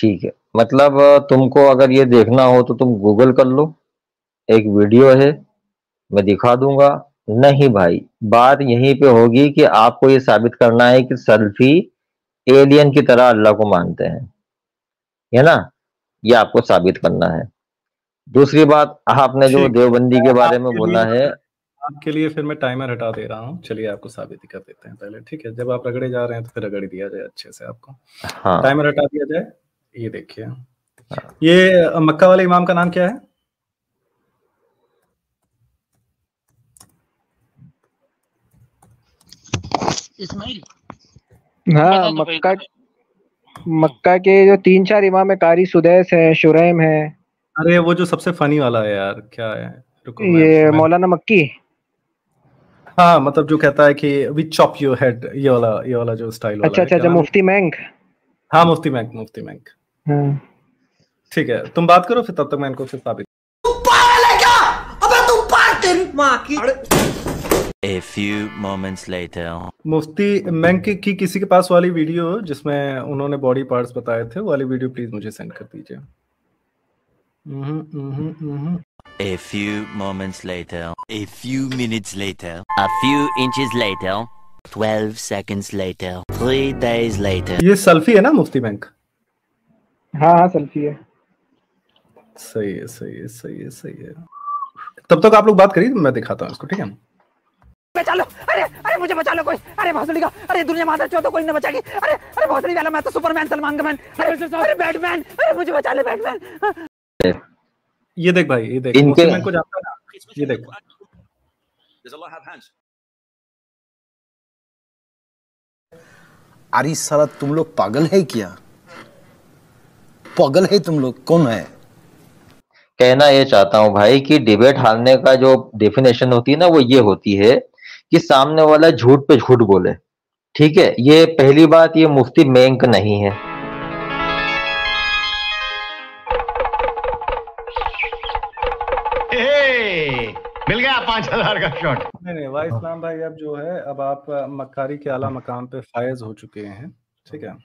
ठीक है मतलब तुमको अगर ये देखना हो तो तुम गूगल कर लो एक वीडियो है मैं दिखा दूंगा नहीं भाई बात यहीं पे होगी कि आपको ये साबित करना है कि सल्फी एलियन की तरह अल्लाह को मानते हैं है ना ये आपको साबित करना है दूसरी बात आपने जो देवबंदी के बारे में बोला है आपके लिए फिर मैं टाइमर हटा दे रहा हूँ चलिए आपको साबित कर देते हैं पहले ठीक है जब आप रगड़े जा रहे हैं तो फिर रगड़ दिया जाए अच्छे से आपको हाँ टाइमर हटा दिया जाए ये देखिए ये मक्का वाले इमाम का नाम क्या है इस्माइल हाँ तो मक्का मक्का के जो तीन चार इमाम है कारी सुदैस है शुरैम है अरे वो जो सबसे फनी वाला है यार क्या है रुको ये मौलाना मक्की हाँ मतलब जो कहता है कि वी चॉप योर हेड ये वाला ये वाला जो स्टाइल अच्छा अच्छा अच्छा मुफ्ती मैंग हाँ मुफ्ती मैंग मुफ्ती मैंग हम्म। ठीक है तुम बात करो फिर तब तक मैं इनको फिर साबित A few moments later. मुफ्ती कि, कि किसी के पास वाली वीडियो जिसमें उन्होंने बॉडी पार्ट्स बताए थे वाली वीडियो प्लीज मुझे सेंड कर दीजिए हम्म, हम्म, A few moments later. A few minutes later. A few inches later. 12 seconds later. 3 days later. ये सेल्फी है ना मुफ्ती बैंक हाँ हाँ सेल्फी है सही है सही है सही है सही है तब तक आप लोग बात करिए मैं दिखाता हूँ इसको ठीक है बचा लो अरे अरे मुझे बचा लो कोई अरे का अरे दुनिया माता अरे अरे वाला मैं तो सुपरमैन सलमान का मैन अरे अरे बैटमैन अरे मुझे बचा ले बैटमैन हाँ। ये देख भाई ये देख इनके को जाता ये देख अरे साला तुम लोग पागल है क्या पागल है तुम लोग कौन है कहना ये चाहता हूँ भाई कि डिबेट हारने का जो डेफिनेशन होती है ना वो ये होती है कि सामने वाला झूठ पे झूठ बोले ठीक है ये पहली बात ये मुफ्ती मैंक नहीं है मिल गया पांच हजार का शॉट नहीं नहीं वाइस इस्लाम भाई अब जो है अब आप मक्कारी के आला मकाम पे फायज हो चुके हैं ठीक है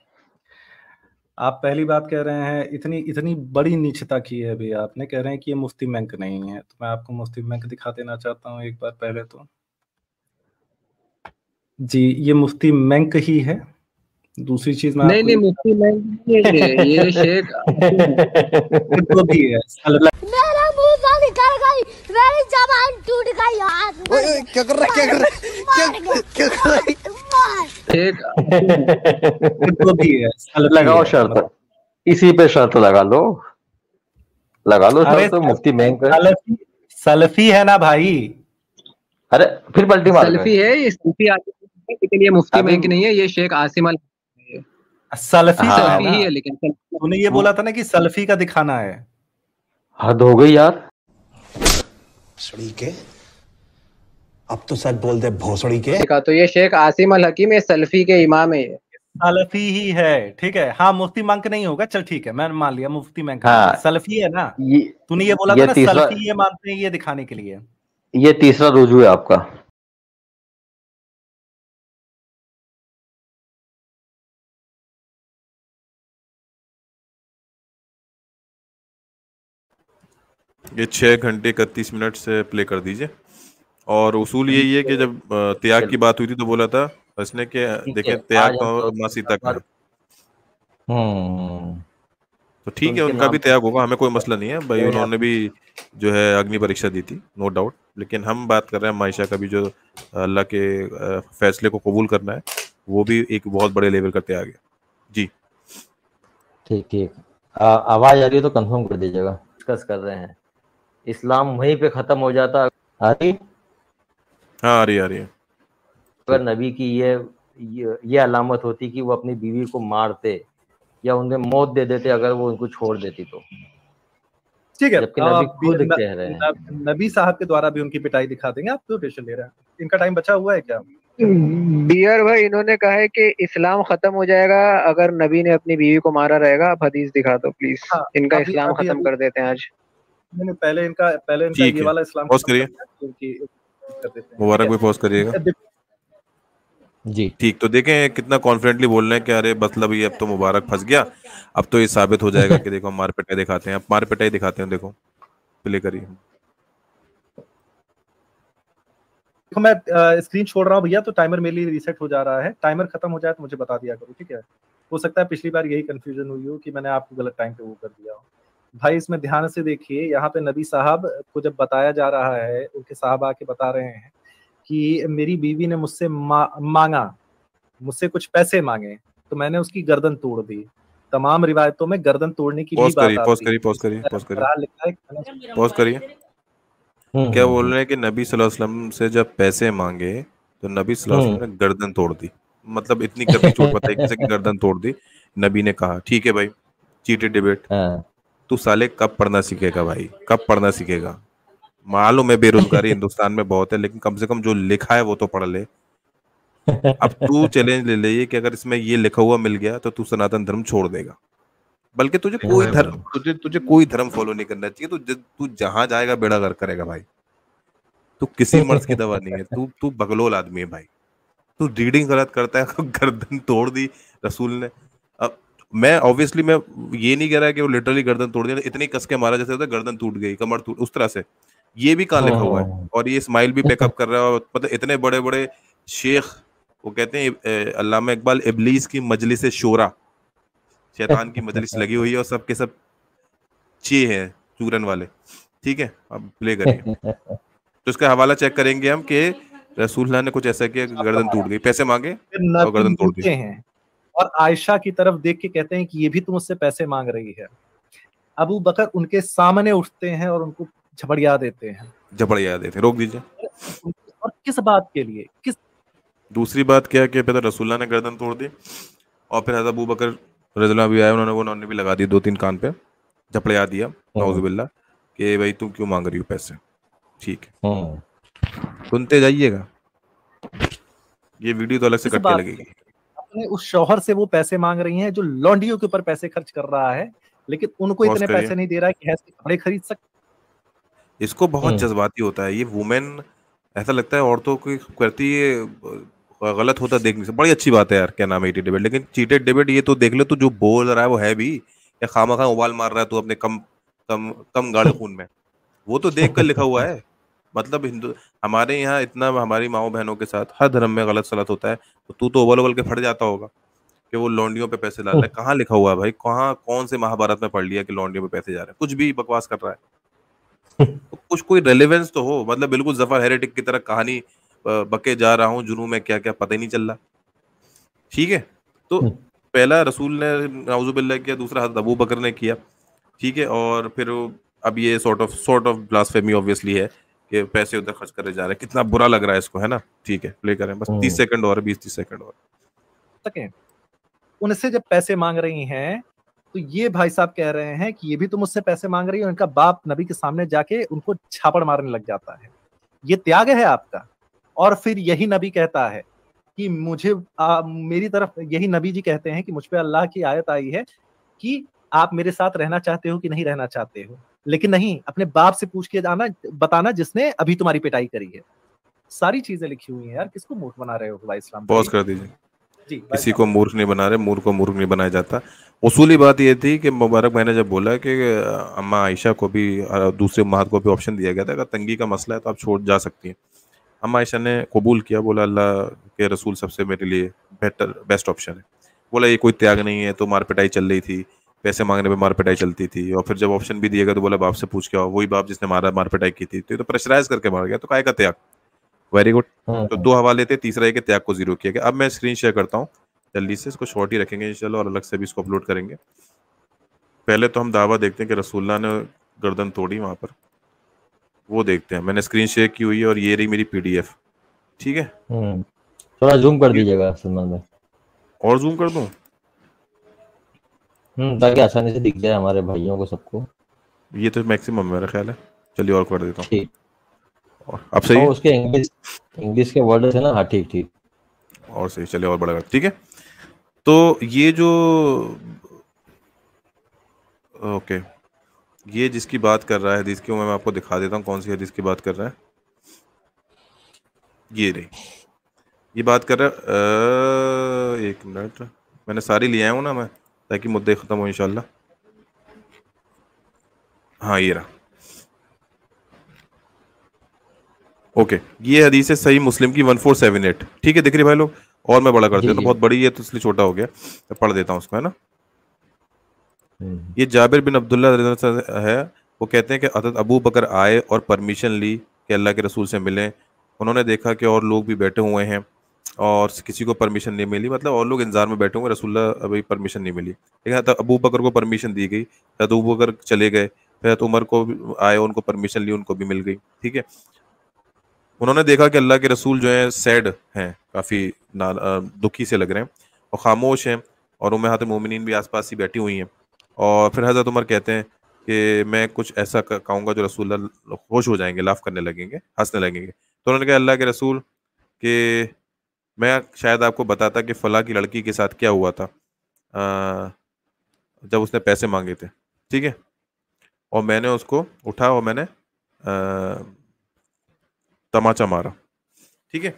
आप पहली बात कह रहे हैं इतनी इतनी बड़ी नीचता की है भैया आपने कह रहे हैं कि ये मुफ्ती बैंक नहीं है तो मैं आपको मुफ्ती बैंक दिखा देना चाहता हूँ एक बार पहले तो जी ये मुफ्ती मैंक ही है दूसरी चीज मैं नहीं नहीं मुफ्ती नहीं ये शेख तो भी है मेरा मुंह निकल गई मेरी जबान टूट गई ओए क्या कर रहा क्या कर रहा क्या क्या कर रहा शेख तो भी है लगाओ शर्त इसी पे शर्त लगा लो लगा लो शर्त तो मुफ्ती मैं सलफी सलफी है ना भाई अरे फिर पलटी मार सलफी है ये सलफी आदमी के लिए मुफ्ती मैं नहीं है ये शेख आसिम अल सल्फी हाँ, सल्फी है हाँ। लेकिन तूने ये हाँ। बोला था ना कि सल्फी का दिखाना है हद हो गई यार सड़ी के अब तो सच बोल दे भोसड़ी के देखा तो ये शेख आसिम अल हकीम ये सल्फी के इमाम है सलफी ही है ठीक है हाँ मुफ्ती मंक नहीं होगा चल ठीक है मैं मान लिया मुफ्ती मंक हाँ, सलफी है ना तूने ये बोला था ना सलफी ये मानते हैं ये दिखाने के लिए ये तीसरा रुजू है आपका ये छः घंटे इकतीस मिनट से प्ले कर दीजिए और उसूल यही है कि जब त्याग की बात हुई थी तो बोला था हंसने के देखे त्याग और माँ सीता का तो ठीक है उनका भी त्याग होगा हमें कोई तो मसला नहीं है भाई उन्होंने भी जो है अग्नि परीक्षा दी थी नो डाउट लेकिन हम बात कर रहे हैं मायशा का भी जो अल्लाह के फैसले को कबूल करना है वो भी एक बहुत बड़े लेवल का त्याग है जी ठीक ठीक आवाज आ रही है तो कंफर्म कर दीजिएगा डिस्कस कर रहे हैं इस्लाम वहीं पे खत्म हो जाता आ रही हाँ आ रही आ रही अगर नबी की ये ये, अलामत होती कि वो अपनी बीवी को मारते या उन्हें मौत दे देते अगर वो उनको छोड़ देती तो ठीक है नबी खुद कह रहे हैं नबी साहब के द्वारा भी उनकी पिटाई दिखा देंगे आप क्यों तो टेंशन ले रहे हैं इनका टाइम बचा हुआ है क्या बियर भाई इन्होंने कहा है कि इस्लाम खत्म हो जाएगा अगर नबी ने अपनी बीवी को मारा रहेगा आप हदीस दिखा दो प्लीज हाँ, इनका अभी, इस्लाम खत्म कर देते हैं आज पहले इनका पहले इनका ये वाला इस्लाम करिए मुबारक भी पोस्ट करिएगा अच्छा, जी ठीक तो देखें कितना कॉन्फिडेंटली बोल रहे हैं कि अरे मतलब ये अब तो मुबारक फंस गया अब तो ये साबित हो जाएगा कि देखो मार पिटाई दिखाते हैं मार पिटाई दिखाते हैं देखो प्ले करिए देखो मैं स्क्रीन छोड़ रहा हूँ भैया तो टाइमर मेरे लिए रीसेट हो जा रहा है टाइमर खत्म हो जाए तो मुझे बता दिया करो ठीक है हो सकता है पिछली बार यही कंफ्यूजन हुई हो कि मैंने आपको गलत टाइम पे वो कर दिया हो भाई इसमें ध्यान से देखिए यहाँ पे नबी साहब को जब बताया जा रहा है उनके साहब आके बता रहे हैं कि मेरी बीवी ने मुझसे मा, मांगा मुझसे कुछ पैसे मांगे तो मैंने उसकी गर्दन तोड़ दी तमाम रिवायतों में गर्दन तोड़ने की पोस्ट करिए पोस्ट करिए पोस्ट करिए पोस्ट करिए पोस्ट करिए हम्म, क्या बोल हम्म। रहे हैं कि नबी वसल्लम से जब पैसे मांगे तो नबी वसल्लम हम्म। ने गर्दन तोड़ दी मतलब इतनी कभी चोट बताई कि गर्दन तोड़ दी नबी ने कहा ठीक है भाई चीटे डिबेट तू साले कब पढ़ना सीखेगा भाई कब पढ़ना सीखेगा मालूम है बेरोजगारी हिंदुस्तान में बहुत है लेकिन कम से कम जो लिखा है वो तो पढ़ ले अब तू चैलेंज ले ले कि अगर इसमें ये लिखा हुआ मिल गया तो तू सनातन धर्म छोड़ देगा बल्कि तुझे कोई धर्म तुझे तुझे कोई धर्म फॉलो नहीं करना चाहिए तू तू जहां जाएगा बेड़ा गर्क करेगा भाई तू किसी मर्ज की दवा नहीं है तू तू बगलोल आदमी है भाई तू रीडिंग गलत करता है गर्दन तोड़ दी रसूल ने मैं ऑब्वियसली मैं ये नहीं कह रहा है कि वो लिटरली गर्दन तोड़ दिया इतनी कस के मारा जैसे होता गर्दन टूट गई कमर टूट उस तरह से ये भी कहाँ लिखा हुआ हाँ, है हाँ। और ये स्माइल भी पिकअप अच्छा। कर रहा है और मतलब इतने बड़े बड़े शेख वो कहते हैं अल्लामा इकबाल इबलीस की मजलिस से शोरा शैतान की मजलिस अच्छा। लगी हुई है और सबके सब चे है चूरन वाले ठीक है अब प्ले करें तो इसका हवाला चेक करेंगे हम कि रसूल ने कुछ ऐसा किया गर्दन टूट गई पैसे मांगे और गर्दन तो तोड़ दी और आयशा की तरफ देख के कहते हैं कि ये भी तुम उससे पैसे मांग रही है अबू बकर उनके सामने उठते हैं और उनको झपड़िया देते हैं झपड़िया देते हैं रोक दीजिए और किस बात के लिए किस दूसरी बात क्या कि पता रसूल्ला ने गर्दन तोड़ दी और फिर हजरत अबू बकर रजला भी आया उन्होंने वो उन्होंने भी लगा दी दो तीन कान पे झपड़िया दिया नौजुबिल्ला कि भाई तुम क्यों मांग रही हो पैसे ठीक है हम्म। सुनते जाइएगा ये वीडियो तो अलग से कट के लगेगी अपने उस शोहर से वो पैसे मांग रही हैं जो लॉन्डियों के ऊपर पैसे खर्च कर रहा है लेकिन उनको इतने पैसे नहीं दे रहा है कि कपड़े खरीद सकते इसको बहुत हम्म। जज्बाती होता है ये वुमेन ऐसा लगता है औरतों की करती है गलत होता देखने से बड़ी अच्छी बात है यार क्या नाम है डिबेट लेकिन चीटेड डिबेट ये तो देख ले तो जो बोल रहा है वो है भी या खामा खा उबाल मार रहा है तो अपने कम कम कम गाढ़े खून में वो तो देख कर लिखा हुआ है मतलब हिंदू हमारे यहाँ इतना हमारी माओ बहनों के साथ हर धर्म में गलत सलत होता है तो तू तो उबल उबल के फट जाता होगा कि वो लौंडियों पे पैसे ला रहा है कहाँ लिखा हुआ है भाई कहाँ कौन से महाभारत में पढ़ लिया कि लौंडियों पे पैसे जा रहे हैं कुछ भी बकवास कर रहा है तो कुछ कोई रेलिवेंस तो हो मतलब बिल्कुल जफर हेरेटिक की तरह कहानी बके जा रहा हूँ जुनू में क्या क्या पता ही नहीं चल रहा ठीक है तो हम्म। पहला रसूल ने नाउजुबिल्ला किया दूसरा हजरत अबू बकर ने किया ठीक है और फिर अब ये sort of sort of blasphemy obviously है कि पैसे उधर खर्च करे जा रहे हैं कितना बुरा लग रहा है इसको है ना ठीक है प्ले करें बस तीस सेकंड हम्म। और बीस तीस सेकंड और उनसे जब पैसे मांग रही हैं तो ये भाई साहब कह रहे हैं कि ये भी तुम तो उससे पैसे मांग रही है उनका बाप नबी के सामने जाके उनको छापड़ मारने लग जाता है ये त्याग है आपका और फिर यही नबी कहता है कि मुझे आ, मेरी तरफ यही नबी जी कहते हैं कि मुझ पर अल्लाह की आयत आई है कि आप मेरे साथ रहना चाहते हो कि नहीं रहना चाहते हो लेकिन नहीं अपने बाप से पूछ के जाना बताना जिसने अभी तुम्हारी पिटाई करी है सारी चीजें लिखी हुई है यार किसको मूर्ख बना रहे हो भाई इस्लाम पॉज कर दीजिए जी किसी को मूर्ख नहीं बना रहे मूर्ख को मूर्ख नहीं बनाया जाता उसूली बात यह थी कि मुबारक भाई ने जब बोला कि अम्मा आयशा को भी दूसरे महाद को भी ऑप्शन दिया गया था अगर तंगी का मसला है तो आप छोड़ जा सकती हैं अम्मा आयशा ने कबूल किया बोला अल्लाह के रसूल सबसे मेरे लिए बेटर बेस्ट ऑप्शन है बोला ये कोई त्याग नहीं है तो मारपिटाई चल रही थी पैसे मांगने पे मार पिटाई चलती थी और फिर जब ऑप्शन भी दिएगा तो बोला बाप से पूछ के आओ वही बाप जिसने मारा मार पिटाई की थी तो ये तो प्रेशराइज करके मार गया तो काय का त्याग वेरी गुड हाँ, तो हाँ। दो हवाले थे तीसरा एक त्याग को जीरो किया गया अब मैं स्क्रीन शेयर करता हूँ जल्दी से इसको शॉर्ट ही रखेंगे इंशाल्लाह और अलग से भी इसको अपलोड करेंगे पहले तो हम दावा देखते हैं कि रसूल्ला ने गर्दन तोड़ी वहाँ पर वो देखते हैं मैंने स्क्रीन शेयर की हुई है और ये रही मेरी पीडीएफ ठीक है हम्म। थोड़ा जूम कर दीजिएगा और जूम कर दूं हम्म ताकि आसानी से दिख जाए हमारे भाइयों को सबको ये तो मैक्सिमम मेरा ख्याल है चलिए और कर देता हूँ अब सही उसके इंग्लिश इंग्लिश के वर्ड है ना हाँ ठीक ठीक और सही चलिए और बढ़ेगा ठीक है तो ये जो ओके ये जिसकी बात कर रहा है जिसकी मैं आपको दिखा देता हूँ कौन सी हदीस की बात कर रहा है ये नहीं ये बात कर रहा है एक मिनट मैंने सारी लिया हूँ ना मैं ताकि मुद्दे ख़त्म हो इन हाँ ये रहा ओके ये हदीस है सही मुस्लिम की वन फोर सेवन एट ठीक है दिख रही भाई लोग और मैं बड़ा करते हूँ तो बहुत बड़ी है तो इसलिए छोटा हो गया मैं पढ़ देता हूँ उसको है ना हम्म। ये जाबिर बिन अब्दुल्ला है वो कहते हैं कि अदत अबू बकर आए और परमिशन ली कि अल्लाह के रसूल से मिलें उन्होंने देखा कि और लोग भी बैठे हुए हैं और किसी को परमिशन नहीं मिली मतलब और लोग इंतजार में बैठे हुए रसुल्ला अभी परमिशन नहीं मिली लेकिन तो अबू बकर को परमिशन दी गई या तो अबू अबूबकर चले गए फिर तो उमर को आए उनको परमिशन ली उनको भी मिल गई ठीक है उन्होंने देखा कि अल्लाह के रसूल जो है सैड हैं काफ़ी दुखी से लग रहे हैं और ख़ामोश हैं और उम हाथ मोमिन भी आसपास ही बैठी हुई हैं और फिर हज़रत उमर कहते हैं कि मैं कुछ ऐसा कहूँगा जो रसूल खुश हो जाएंगे लाफ करने लगेंगे हंसने लगेंगे तो उन्होंने कहा अल्लाह के रसूल के मैं शायद आपको बताता कि फला की लड़की के साथ क्या हुआ था आ, जब उसने पैसे मांगे थे ठीक है और मैंने उसको उठा और मैंने आ, तमाचा मारा ठीक है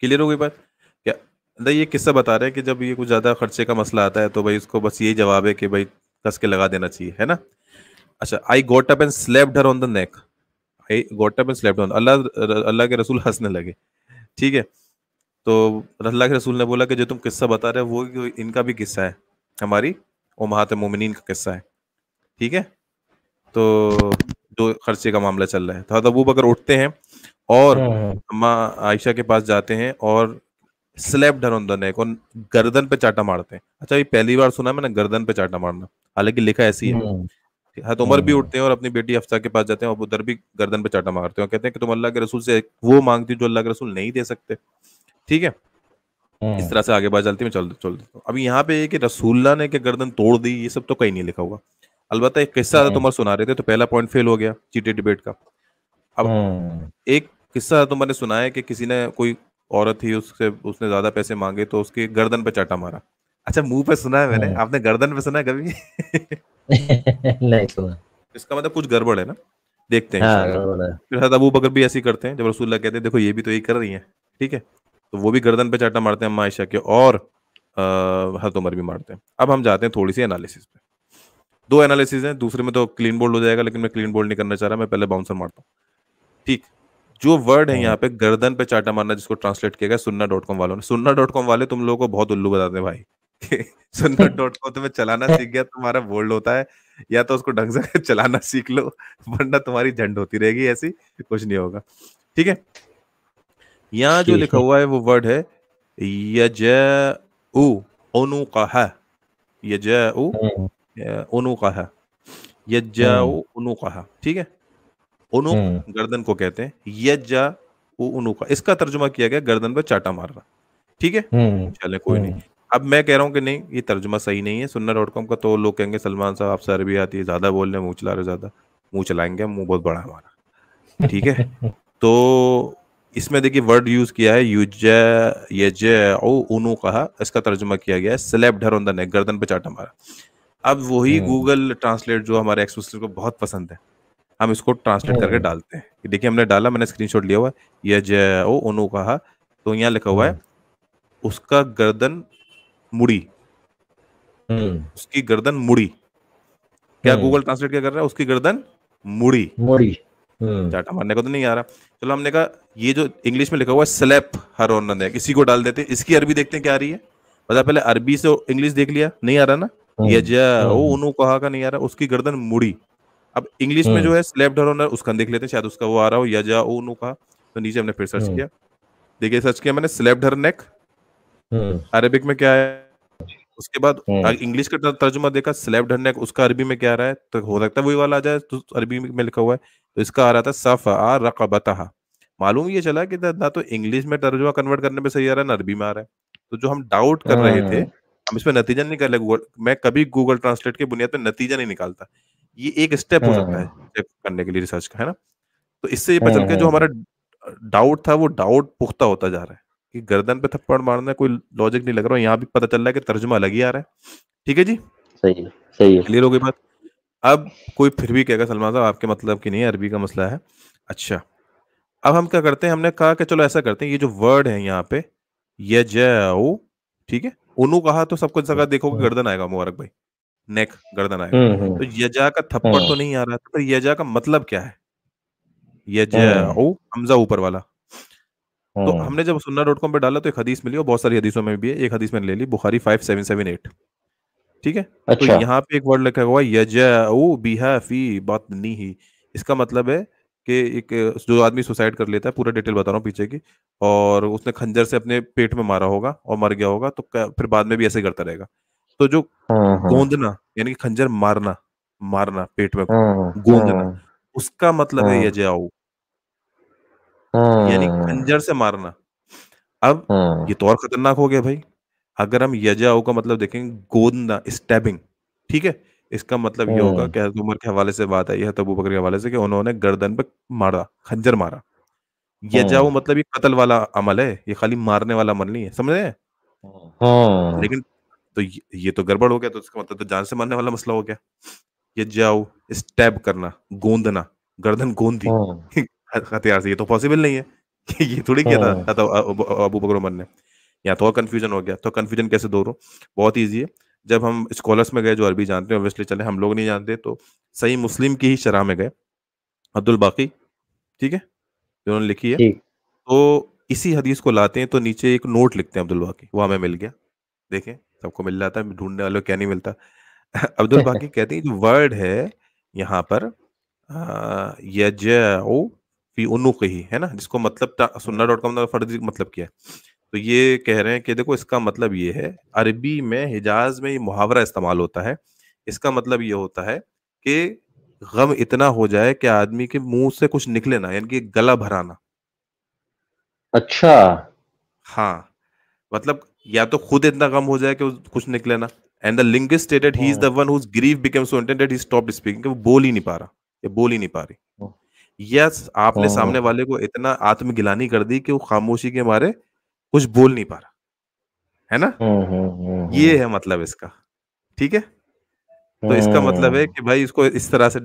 क्लियर हो गई बात क्या अंदर ये किस्सा बता रहे हैं कि जब ये कुछ ज़्यादा खर्चे का मसला आता है तो भाई उसको बस यही जवाब है कि भाई कस के लगा देना चाहिए है ना अच्छा I got up and slapped her on the neck I got up and slapped on अल्लाह अल्लाह के रसूल हंसने लगे ठीक है तो अल्लाह के रसूल ने बोला कि जो तुम किस्सा बता रहे हो वो इनका भी किस्सा है हमारी उमहात मोमिन का किस्सा है ठीक है तो जो खर्चे का मामला चल रहा है तो अबू बकर उठते हैं और हाँ, हाँ। अम्मा आयशा के पास जाते हैं और स्लेब डर ऑन और गर्दन पे चाटा मारते हैं अच्छा ये पहली बार सुना मैंने गर्दन पे चाटा मारना हालांकि लिखा ऐसी है तो उमर भी उठते हैं और अपनी बेटी अफ्सा के पास जाते हैं और उधर भी गर्दन पे चाटा मारते हैं और कहते हैं कि तुम अल्लाह के रसूल से वो मांगती जो अल्लाह के रसूल नहीं दे सकते ठीक है इस हम्म। तरह से आगे बढ़ चलती मैं चल चल अभी यहाँ पे कि रसूल्ला ने क्या गर्दन तोड़ दी ये सब तो कहीं नहीं लिखा हुआ अलबत्त एक किस्सा हम्म। तुम्हारा सुना रहे थे तो पहला पॉइंट फेल हो गया चीटे डिबेट का अब हम्म। एक किस्सा तुम्हारे सुनाया कि किसी ने कोई औरत थी उससे उसने ज्यादा पैसे मांगे तो उसके गर्दन पे चाटा मारा अच्छा मुंह पे सुना है मैंने आपने गर्दन पे सुना है कभी नहीं सुना इसका मतलब कुछ गड़बड़ है ना देखते हैं हाँ, फिर अबू बकर भी ऐसी करते हैं जब रसूल्ला कहते हैं देखो ये भी तो यही कर रही है ठीक है तो वो भी गर्दन पे चाटा मारते हैं मायशा के और हर उम्र भी मारते हैं अब हम जाते हैं थोड़ी सी एनालिसिस पे दो एनालिसिस हैं दूसरे में तो क्लीन बोल्ड हो जाएगा लेकिन मैं क्लीन बोल्ड नहीं करना चाह रहा मैं पहले बाउंसर मारता हूँ ठीक जो वर्ड है यहाँ पे हाँ। गर्दन पे चाटा मारना जिसको ट्रांसलेट किया गया सुन्ना डॉट कॉम वालों ने सुन्ना डॉट कॉम वाले तुम लोगों को बहुत उल्लू बताते हैं भाई सुन्ना डॉट कॉम तुम्हें चलाना सीख गया तुम्हारा बोल्ड होता है या तो उसको ढंग से चलाना सीख लो वरना तुम्हारी झंड होती रहेगी ऐसी कुछ नहीं होगा ठीक है यहाँ जो लिखा हुआ है वो वर्ड है यजउनुकह कहा hmm. उनुकह यजउ hmm. ठीक है उनु hmm. गर्दन को कहते हैं यजा का इसका तर्जुमा किया गया गर्दन पर चाटा मारना ठीक है चले कोई नहीं अब मैं कह रहा हूँ कि नहीं ये तर्जुमा सही नहीं है सुन्ना डॉट कॉम का तो लोग कहेंगे सलमान साहब सर भी आती है ज्यादा बोल रहे मुँह चला रहे ज्यादा मुंह चलाएंगे मुंह बहुत बड़ा हमारा ठीक है तो इसमें देखिए वर्ड यूज किया है यूज ऊनू कहा इसका तर्जुमा किया गया है स्लैप ऑन द नेक गर्दन पे चाटा मारा अब वही गूगल हम्म। ट्रांसलेट जो हमारे को बहुत पसंद है हम इसको ट्रांसलेट करके हम्म। डालते हैं देखिए हमने डाला मैंने स्क्रीनशॉट लिया हुआ है जय ओ उनु कहा तो यहाँ लिखा हुआ है हम्म। उसका गर्दन मुड़ी उसकी गर्दन मुड़ी क्या गूगल ट्रांसलेट क्या कर रहा है उसकी गर्दन मुड़ी मुड़ी डाटा हम्म। मारने को तो नहीं आ रहा चलो हमने कहा ये जो इंग्लिश में लिखा हुआ है स्लैप हरोन है इसी को डाल देते इसकी अरबी देखते हैं क्या आ रही है पता पहले अरबी से इंग्लिश देख लिया नहीं आ रहा ना हम्म। यजा ओ हम्म। उनु कहा का नहीं आ रहा उसकी गर्दन मुड़ी अब इंग्लिश में जो है स्लैप हरोनर उसका देख लेते हैं शायद उसका वो आ रहा हो यजा ओ उनु कहा तो नीचे हमने फिर सर्च किया देखिए सर्च किया मैंने स्लैप हर नेक अरेबिक में क्या है उसके बाद इंग्लिश का तर्जुमा देखा स्लैप ढरने उसका अरबी में क्या आ रहा है तो हो सकता है वही वाला आ जाए तो अरबी में लिखा हुआ है तो इसका आ रहा था सफ़ आ रकबतहा मालूम ये चला कि ना तो इंग्लिश में तर्जुमा कन्वर्ट करने में सही आ रहा है ना अरबी में आ रहा है तो जो हम डाउट कर रहे थे हाँ। हम इसमें नतीजा नहीं निकाले गूगल मैं कभी गूगल ट्रांसलेट के बुनियाद पर नतीजा नहीं निकालता ये एक स्टेप हो सकता है हाँ। करने के लिए रिसर्च का है ना तो इससे ये पता चल के हाँ। जो हमारा डाउट था वो डाउट पुख्ता होता जा रहा है कि गर्दन पे थप्पड़ मारना कोई लॉजिक नहीं लग रहा यहाँ भी पता चल रहा है कि तर्जुमा अलग ही आ रहा है ठीक है जी सही है सही है क्लियर हो गई बात अब कोई फिर भी कहेगा सलमान साहब आपके मतलब की नहीं अरबी का मसला है अच्छा अब हम क्या करते हैं हमने कहा कि चलो ऐसा करते हैं ये जो वर्ड है यहाँ पे ये जो ठीक है उनु कहा तो सबको जगह अच्छा। देखोगे गर्दन आएगा मुबारक भाई नेक गर्दन आएगा हम्म, हम्म। तो यजा का थप्पड़ तो हाँ। नहीं आ रहा था पर यजा का मतलब क्या है हाँ। यजाऊ हमजा ऊपर वाला तो हाँ। हमने जब सुन्ना डॉट कॉम पर डाला तो एक हदीस मिली और बहुत सारी हदीसों में भी है एक हदीस मैंने ले ली बुखारी फाइव सेवन सेवन एट ठीक है तो अच्छा। तो यहाँ पे एक वर्ड लिखा हुआ यजाऊ बिहा फी बात नहीं ही इसका मतलब है कि एक जो आदमी सुसाइड कर लेता है पूरा डिटेल बता रहा हूँ पीछे की और उसने खंजर से अपने पेट में मारा होगा और मर गया होगा तो फिर बाद में भी ऐसे करता रहेगा तो जो हाँ, हाँ। गोंदना यानी कि खंजर मारना मारना पेट में हाँ, गोंदना उसका मतलब है यजाऊ यानी खंजर से मारना अब ये तो और खतरनाक हो गया भाई अगर हम यजाओ का मतलब देखेंगे गोदना स्टैबिंग ठीक है इसका मतलब ये होगा हम्म। कि हजरत उमर के हवाले से बात आई है तबू बकर के हवाले से कि उन्होंने गर्दन पर मारा खंजर मारा यजाओ हम्म। मतलब ये कतल वाला अमल है ये खाली मारने वाला अमल नहीं है समझ रहे हम्म। लेकिन तो ये तो गड़बड़ हो गया तो इसका मतलब तो जान से मारने वाला मसला हो गया ये जाओ स्टैब करना गोंदना गर्दन गोंदी हथियार से ये तो पॉसिबल नहीं है ये थोड़ी किया था अबू बकर उमर ने यहाँ तो कन्फ्यूजन हो गया तो कन्फ्यूजन कैसे दूर हो बहुत ईजी है जब हम स्कॉलर्स में गए जो अरबी जानते हैं ऑब्वियसली चले हम लोग नहीं जानते तो सही मुस्लिम की ही शराह में गए अब्दुल बाकी ठीक है जो उन्होंने लिखी है तो इसी हदीस को लाते हैं तो नीचे एक नोट लिखते हैं अब्दुल बाकी वो हमें मिल गया देखें सबको मिल जाता है ढूंढने वालों क्या नहीं मिलता अब्दुल बाकी कहते हैं जो वर्ड है यहाँ पर यज फी उनुक ही है ना जिसको मतलब सुन्ना डॉट कॉम फर्द मतलब किया है तो ये कह रहे हैं कि देखो इसका मतलब ये है अरबी में हिजाज में ये मुहावरा इस्तेमाल होता है इसका मतलब ये होता है कि गम इतना हो जाए कि आदमी के मुंह से कुछ निकले ना यानी कि गला भराना अच्छा हाँ मतलब या तो खुद इतना गम हो जाए कि कुछ निकले ना and the ling stated he is the one whose grief become so intended he stop speaking वो बोल ही नहीं पा रहा ये बोल ही नहीं पा रही यस आपने सामने वाले को इतना आत्मगिलानी कर दी कि वो खामोशी के मारे कुछ बोल नहीं पा रहा है ना हम्म, हम्म, हम्म, ये है मतलब इसका ठीक है तो इसका मतलब है कि भाई इसको इस तरह से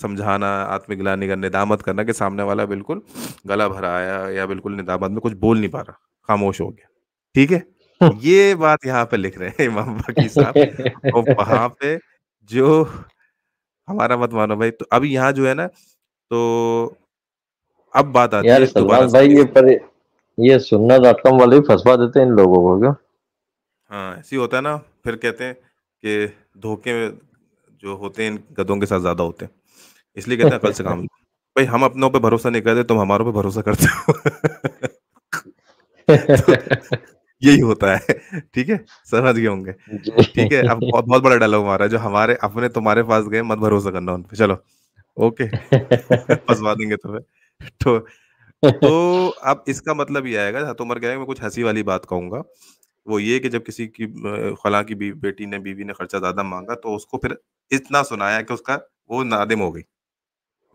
समझाना आत्मग्लानी का निदामत करना कि सामने वाला बिल्कुल गला भरा आया या बिल्कुल निदामत में कुछ बोल नहीं पा रहा खामोश हो गया ठीक है ये बात यहाँ पे लिख रहे हैं इमाम बाकी साहब तो वहां पे जो हमारा मत मानो भाई तो अब यहाँ जो है ना तो अब बात आती है भाई ये ये सुनना डॉट कॉम वाले भी फंसवा देते हैं इन लोगों को क्या हाँ ऐसी होता है ना फिर कहते हैं कि धोखे जो होते हैं इन गदों के साथ ज्यादा होते हैं इसलिए कहते हैं कल से काम भाई हम अपनों पे भरोसा नहीं करते तुम हमारों पे भरोसा करते हो यही होता है ठीक है समझ गए होंगे ठीक है अब बहुत बहुत बड़ा डायलॉग हमारा जो हमारे अपने तुम्हारे पास गए मत भरोसा करना उन पे चलो ओके फंसवा देंगे तुम्हें तो तो अब इसका मतलब ये आएगा हाँ, तो मर गया मैं कुछ हंसी वाली बात कहूंगा वो ये कि जब किसी की खला की बेटी ने बीवी ने खर्चा ज्यादा मांगा तो उसको फिर इतना सुनाया कि उसका वो नादिम हो गई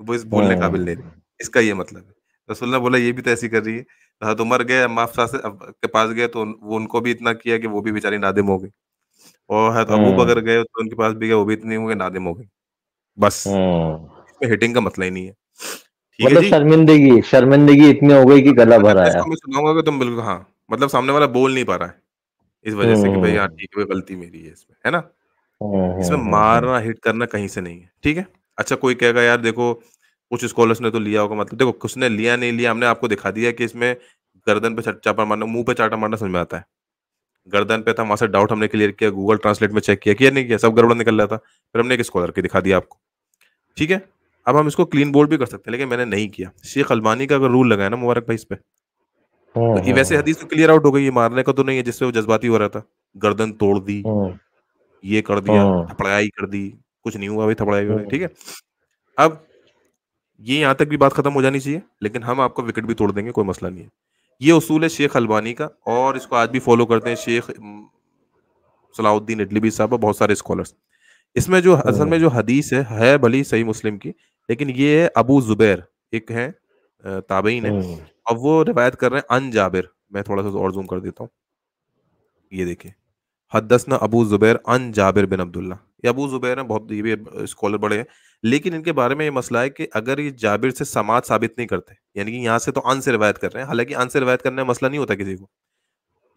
वो इस बोलने काबिल नहीं रही इसका ये मतलब है ने बोला ये भी तो ऐसी कर रही है हजरत उमर गए सा के पास गए तो वो उनको भी इतना किया कि वो भी बेचारी नादिम हो गई और हजरत हाँ, तो अबू बकर गए तो उनके पास भी गए वो भी इतनी हो गए नादिम हो गई बस इसमें हिटिंग का मतलब ही नहीं है मतलब शर्मिंदगी शर्मिंदगी इतनी हो गई कि गला भर आया सुनाऊंगा तुम बिल्कुल हाँ मतलब सामने वाला बोल नहीं पा रहा है इस वजह से कि भाई यार हाँ, हम्म। ठीक है गलती मेरी है इसमें है ना हम्म, हम्म, इसमें मारना हिट करना कहीं से नहीं है ठीक है अच्छा कोई कहेगा यार देखो कुछ स्कॉलर्स ने तो लिया होगा मतलब देखो कुछ ने लिया नहीं लिया हमने आपको दिखा दिया कि इसमें गर्दन पे चापा मारना मुंह पे चाटा मारना समझ में आता है गर्दन पे था वहां से डाउट हमने क्लियर किया गूगल ट्रांसलेट में चेक किया किया नहीं किया सब गड़बड़ निकल रहा था फिर हमने एक स्कॉलर के दिखा दिया आपको ठीक है अब हम इसको क्लीन बोल्ड भी कर सकते हैं लेकिन मैंने नहीं किया शेख अलबानी का अगर रूल लगाया ना मुबारक भाई इस पे तो हाँ, वैसे हाँ। हदीस तो क्लियर आउट हो गई ये मारने का तो नहीं है जिसपे वो जज्बाती हो रहा था गर्दन तोड़ दी हाँ। ये कर दिया थपड़ाई कर दी कुछ नहीं हुआ भाई थपड़ाई ठीक है अब ये यहाँ तक भी बात खत्म हो जानी चाहिए लेकिन हम आपको विकेट भी तोड़ देंगे कोई मसला नहीं है ये उसूल है शेख अलबानी का और इसको आज भी फॉलो करते हैं शेख सलाउद्दीन भी साहब और बहुत सारे स्कॉलर्स इसमें जो असल में जो हदीस है है भली सही मुस्लिम की लेकिन ये है अबू जुबैर एक है ताबईन है अब वो रिवायत कर रहे हैं अन जाबिर मैं थोड़ा सा और जूम कर देता हूँ ये देखिए हदसना अबू जुबैर अन जाबिर बिन अब्दुल्ला ये अबू जुबैर हैं बहुत ये भी स्कॉलर बड़े हैं लेकिन इनके बारे में ये मसला है कि अगर ये जाबिर से समाज साबित नहीं करते यानी कि यहाँ से तो अन से रिवायत कर रहे हैं हालांकि अन से रिवायत करने का मसला नहीं होता किसी को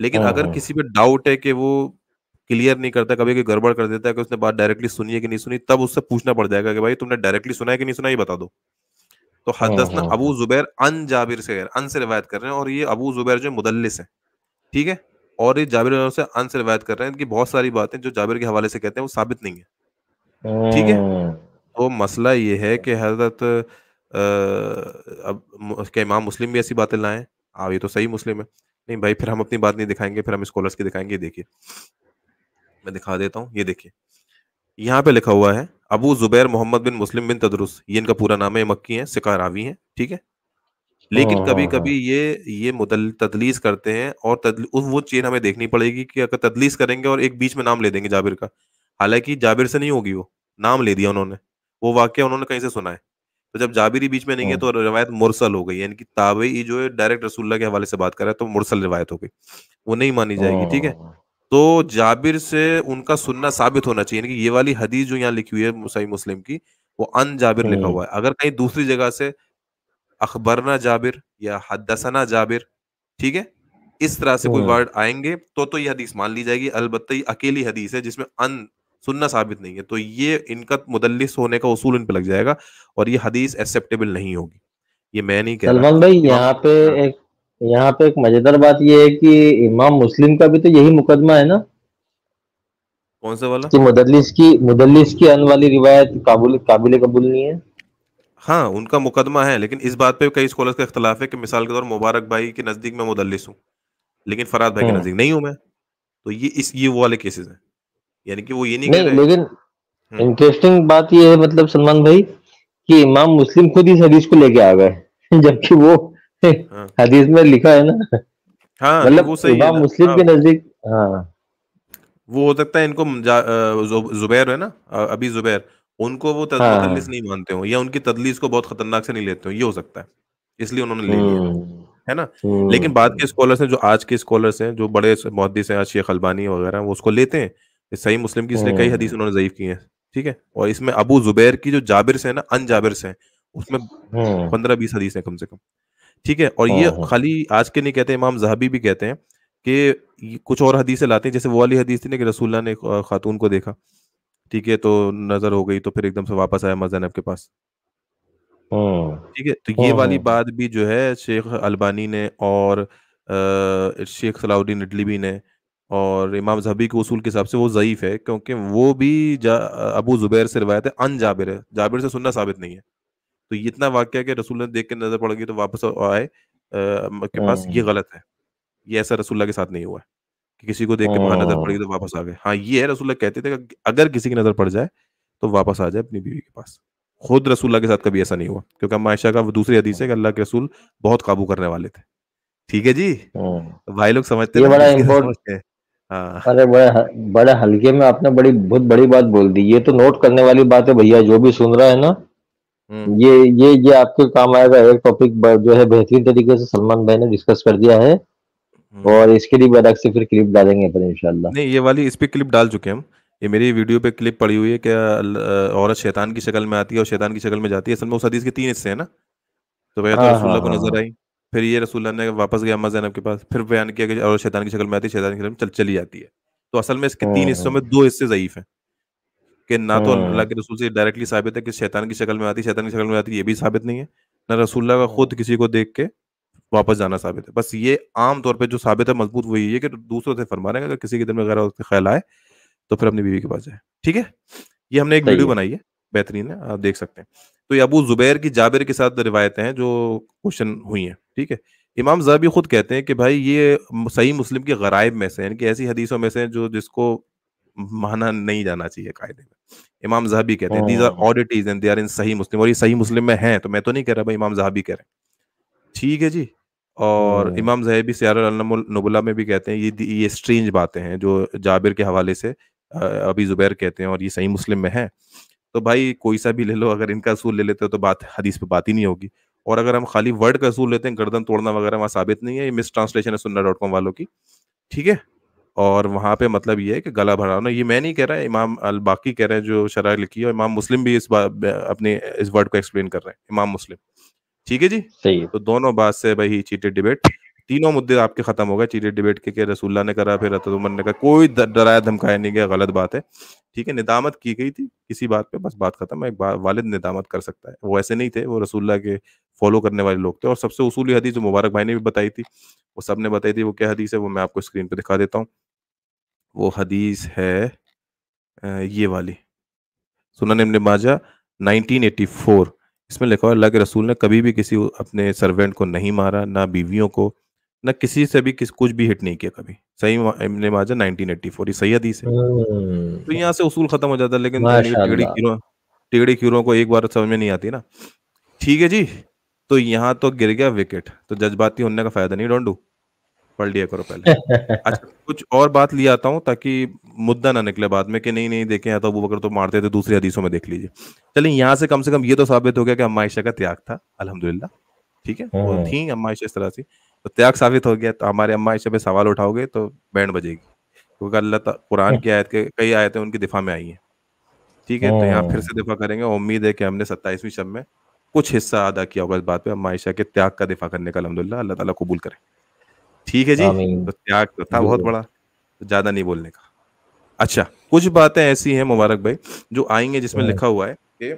लेकिन अगर हाँ। किसी पे डाउट है कि वो क्लियर नहीं करता कभी कोई गड़बड़ कर देता है कि उसने बात डायरेक्टली सुनी है कि नहीं सुनी तब उससे पूछना पड़ जाएगा कि भाई तुमने डायरेक्टली सुना है कि नहीं सुना ये बता दो तो हदसना हाँ, हाँ। अबू जुबैर अन जाबिर से अन से रिवायत कर रहे हैं और ये अबू जुबैर जो मुदलिस है ठीक है और ये जाबिर से अन से रिवायत कर रहे हैं इनकी बहुत सारी बातें जो जाबिर के हवाले से कहते हैं वो साबित नहीं है ठीक है हम्म। तो मसला ये है कि हजरत अब क्या इमाम मुस्लिम भी ऐसी बातें लाएं आप हाँ, ये तो सही मुस्लिम है नहीं भाई फिर हम अपनी बात नहीं दिखाएंगे फिर हम स्कॉलर्स की दिखाएंगे देखिए मैं दिखा देता हूँ ये देखिए यहाँ पे लिखा हुआ है अबू जुबैर मोहम्मद बिन मुस्लिम बिन तदरुस ये इनका पूरा नाम है मक्की है सिकारावी है ठीक है लेकिन कभी कभी ये ये मुदल तदलीस करते हैं और तदल, वो चीज हमें देखनी पड़ेगी कि अगर तदलीस करेंगे और एक बीच में नाम ले देंगे जाबिर का हालांकि जाबिर से नहीं होगी वो नाम ले दिया उन्होंने वो वाक्य उन्होंने कहीं से सुना है तो जब जाबिर ही बीच में नहीं है तो रवायत मुरसल हो गई यानी कि ताबई जो है डायरेक्ट रसूल्ला के हवाले से बात कर रहा है तो मुरसल रिवायत हो गई वो नहीं मानी जाएगी ठीक है तो जाबिर से उनका सुनना साबित होना चाहिए कि ये वाली हदीस जो यहाँ लिखी हुई है मुसाई मुस्लिम की वो अन जाबिर लिखा हम्म। हुआ है अगर कहीं दूसरी जगह से अखबरना जाबिर या हदसना जाबिर ठीक है इस तरह से कोई हम्म। वर्ड आएंगे तो तो ये हदीस मान ली जाएगी अलबत्त अकेली हदीस है जिसमें अन सुनना साबित नहीं है तो ये इनका मुदलिस होने का उसूल इन पे लग जाएगा और ये हदीस एक्सेप्टेबल नहीं होगी ये मैं नहीं कह रहा भाई तो यहाँ पे हाँ। एक यहाँ पे एक मजेदार बात यह है कि इमाम मुस्लिम का भी तो यही मुकदमा है ना कौन सा वाला कि मुदलिस की मुदलिस की अन वाली रिवायत काबुल काबिल कबूल नहीं है हाँ उनका मुकदमा है लेकिन इस बात पे कई स्कॉलर्स का इख्तलाफ है कि मिसाल के तौर मुबारक भाई के नज़दीक मैं मुदलिस हूँ लेकिन फराद भाई के हम्म। नज़दीक नहीं हूँ मैं तो ये इस ये वो वाले केसेस हैं यानी कि वो ये नहीं, नहीं लेकिन इंटरेस्टिंग हम्म। बात ये है मतलब सलमान भाई कि इमाम मुस्लिम खुद इस हदीस को लेके आ गए जबकि वो हाँ। हदीस में लिखा है ना हाँ मतलब वो सही है मुस्लिम हाँ। के नजदीक हाँ वो हो सकता है इनको जुबैर है ना अभी जुबैर उनको वो हाँ। तदलीस नहीं मानते हो या उनकी तदलीस को बहुत खतरनाक से नहीं लेते हो ये हो सकता है इसलिए उन्होंने ले लिया हम्म। है ना हम्म। लेकिन बाद के स्कॉलर्स हैं जो आज के स्कॉलर्स हैं जो बड़े मुहदस हैं शेख अल्बानी वगैरह वो उसको लेते हैं सही मुस्लिम की इसलिए कई हम्म। हदीस उन्होंने जयीफ की है ठीक है और इसमें अबू जुबैर की जो जाबिर से है ना अन जाबिर से उसमें पंद्रह बीस हदीस है कम से कम ठीक है और ये हाँ, हाँ। खाली आज के नहीं कहते इमाम जहाबी भी कहते हैं कि कुछ और हदीसें लाते हैं जैसे वो वाली हदीस थी ना कि रसूल्ला ने खातून को देखा ठीक है तो नजर हो गई तो फिर एकदम से वापस आया मजनब के पास हाँ। ठीक है तो ये वाली बात भी जो है शेख अल्बानी ने और शेख सलाउद्दीन इडलीबी ने और इमाम जहबी के उसूल के हिसाब से वो ज़यीफ़ है क्योंकि वो भी अबू ज़ुबैर से रिवायत है अन जाबिर है जाबिर से सुनना साबित नहीं है तो ये इतना वाक्य कि रसूल ने देख के नजर पड़ गई तो वापस आए के पास ये हाँ। गलत है ये ऐसा रसूल्ला के साथ नहीं हुआ है कि किसी को देख के वहां नजर पड़ गई तो हाँ। वापस आ गए हाँ ये है रसूल्ला कहते थे कि अगर किसी की नजर पड़ जाए तो वापस आ जाए अपनी बीवी के पास खुद रसूल्ला के साथ कभी ऐसा नहीं हुआ क्योंकि मायशा का दूसरी हदीस है कि अल्लाह के रसूल बहुत काबू करने वाले थे ठीक है जी हाँ। भाई लोग समझते ये बड़ा इम्पोर्ट अरे बड़े हल्के में आपने बड़ी बहुत बड़ी बात बोल दी ये तो नोट करने वाली बात है भैया जो भी सुन रहा है ना हम्म। ये ये ये आपके काम आएगा एक टॉपिक जो है बेहतरीन तरीके से सलमान भाई ने डिस्कस कर दिया है हम्म। और इसके लिए अलग से फिर क्लिप डालेंगे अपन इंशाल्लाह नहीं ये वाली इस पे क्लिप डाल चुके हैं हम ये मेरी वीडियो पे क्लिप पड़ी हुई है कि औरत शैतान की शक्ल में आती है और शैतान की शक्ल में जाती है असल में उस हदीस के तीन हिस्से हैं ना तो वह तो हाँ, रसूल हाँ, को हाँ, नजर आई फिर ये रसूल ने वापस गया मजा के पास फिर बयान किया कि औरत शैतान की शक्ल में आती है शैतान की शक्ल में चल चली जाती है तो असल में इसके तीन हिस्सों में दो हिस्से ज़यीफ़ हैं कि ना तो हाँ। अल्लाह के रसूल से डायरेक्टली साबित है कि शैतान की शक्ल में आती शैतान की शक्ल में आती ये भी साबित नहीं है ना रसूल्ला का खुद किसी को देख के वापस जाना साबित है बस ये आम तौर पे जो साबित है मजबूत वही है कि दूसरों से फरमा रहे हैं अगर किसी के दिल में गैर उसके ख्याल आए तो फिर अपनी बीवी के पास जाए ठीक है ये हमने एक वीडियो बनाई है बेहतरीन है आप देख सकते हैं तो ये अबू जुबैर की जाबिर के साथ रिवायतें हैं जो क्वेश्चन हुई हैं ठीक है इमाम जहाबी खुद कहते हैं कि भाई ये सही मुस्लिम के गराइब में से यानी कि ऐसी हदीसों में से जो जिसको माना नहीं जाना चाहिए कायदे में इमाम जहाबी कहते हैं these are oddities and they are in सही मुस्लिम और ये सही मुस्लिम में हैं तो मैं तो नहीं कह रहा भाई इमाम जहाबी कह रहे हैं ठीक है जी और इमाम जहेबी नबुल्ला में भी कहते हैं ये ये स्ट्रेंज बातें हैं जो जाबिर के हवाले से अभी जुबैर कहते हैं और ये सही मुस्लिम में है तो भाई कोई सा भी ले लो अगर इनका असूल ले लेते हो तो बात हदीस पे बात ही नहीं होगी और अगर हम खाली वर्ड का असूल लेते हैं गर्दन तोड़ना वगैरह वहाँ साबित नहीं है ये मिस ट्रांसलेशन है सुन्ना डॉट कॉम वालों की ठीक है और वहाँ पे मतलब ये है कि गला भराना ये मैं नहीं कह रहा है इमाम अल बाकी कह रहे हैं जो शरा लिखी है और इमाम मुस्लिम भी इस बात अपने इस वर्ड को एक्सप्लेन कर रहे हैं इमाम मुस्लिम ठीक है जी सही तो दोनों बात से भाई चीटेड डिबेट तीनों मुद्दे आपके खत्म हो गए चीटेड डिबेट के, के रसुल्ला ने करा फिर उमर ने कहा कोई डराया धमकाया नहीं गया गलत बात है ठीक है निदामत की गई थी किसी बात पे बस बात खत्म एक बार वालिद निदामत कर सकता है वो ऐसे नहीं थे वो रसूल्ला के फॉलो करने वाले लोग थे और सबसे उसूली हदीस जो मुबारक भाई ने भी बताई थी वो सब ने बताई थी वो क्या हदीस है वो मैं आपको स्क्रीन पर दिखा देता हूँ वो हदीस है ये वाली सुना इब्न माजा 1984 इसमें लिखा हुआ अल्लाह के रसूल ने कभी भी किसी अपने सर्वेंट को नहीं मारा ना बीवियों को ना किसी से भी किस कुछ भी हिट नहीं किया कभी सही इब्न माजा 1984 ये सही हदीस है हम्म। तो यहाँ से उसूल खत्म हो जाता है लेकिन टिगड़ी क्यूरों टिगड़ी क्यूरों को एक बार समझ में नहीं आती ना ठीक है जी तो यहाँ तो गिर गया विकेट तो जज्बाती होने का फायदा नहीं डोंडू पढ़ लिया करो पहले अच्छा कुछ और बात ले आता हूँ ताकि मुद्दा ना निकले बाद में कि नहीं नहीं देखे तो वो बकर तो मारते थे दूसरे हदीसों में देख लीजिए चलिए यहाँ से कम से कम ये तो साबित हो गया कि अम्मा का त्याग था अलहमदुल्ला ठीक है वो हाँ। थी अम्मा इस तरह से तो त्याग साबित हो गया तो हमारे अम्मा पे सवाल उठाओगे तो बैंड बजेगी क्योंकि अल्लाह कुरान की आयत के कई आयतें उनकी दिफा में आई है ठीक है तो यहाँ फिर से दिफा करेंगे उम्मीद है कि हमने सत्ताईसवीं शब में कुछ हिस्सा अदा किया होगा इस बात पे अम्मा के त्याग का दिफा करने का अलहमदुल्ला अल्लाह ताला कबूल करें ठीक है जी तो त्याग तो था बहुत बड़ा तो ज्यादा नहीं बोलने का अच्छा कुछ बातें ऐसी हैं मुबारक भाई जो आएंगे जिसमें लिखा हुआ है कि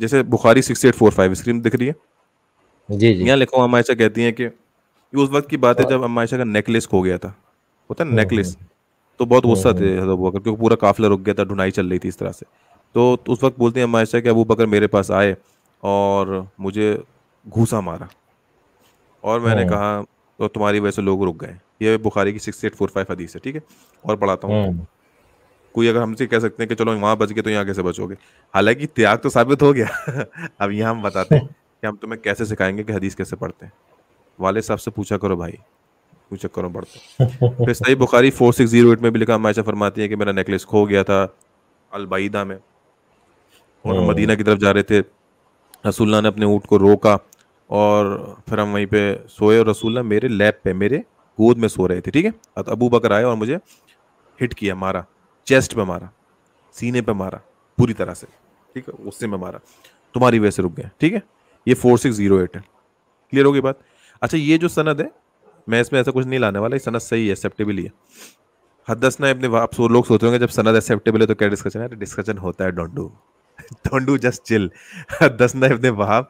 जैसे बुखारी six eight four five screen दिख रही है जी जी यहाँ लिखा हुआ अमायशा कहती है कि उस वक्त की बात है हाँ। जब अमायशा का नेकलेस खो गया था होता है नेकलेस हाँ, हाँ। तो बहुत गुस्सा थे हजरत बकर क्योंकि पूरा काफिला रुक गया था ढुनाई चल रही थी इस तरह से तो, तो उस वक्त बोलते हैं अमायशा कि अबू बकर मेरे पास आए और मुझे घूसा मारा और मैंने कहा तो तुम्हारी वजह से लोग रुक गए ये बुखारी की सिक्स एट फोर फाइव हदीस है ठीक है और पढ़ाता हूँ हम्म। कोई अगर हमसे कह सकते हैं कि चलो वहां बच गए तो यहाँ कैसे बचोगे हालांकि त्याग तो साबित हो गया अब यहाँ हम बताते हैं कि हम तुम्हें कैसे सिखाएंगे कि हदीस कैसे पढ़ते हैं वाले साहब से पूछा करो भाई पूछा करो पढ़ते फिर सही बुखारी फोर सिक्स जीरो एट में भी लिखा मैशा फरमाती है कि मेरा नेकलेस खो गया था अलबाइदा में और मदीना की तरफ जा रहे थे रसुल्ला ने अपने ऊँट को रोका और फिर हम वहीं पे सोए और रसूल मेरे लैब पे मेरे गोद में सो रहे थे ठीक है अबू बकर आए और मुझे हिट किया मारा चेस्ट पे मारा सीने पे मारा पूरी तरह से ठीक है उससे में मारा तुम्हारी वजह से रुक गए ठीक है ये फोर सिक्स जीरो एट है क्लियर होगी बात अच्छा ये जो सनद है मैं इसमें ऐसा कुछ नहीं लाने वाला सनद सही है एक्सेप्टेबल ही है हदसना अपने आप सो लोग सोच रहे होंगे जब सनद एक्सेप्टेबल है तो क्या डिस्कशन है डिस्कशन होता है don't do don't do just chill हदसना इब्ने वहाब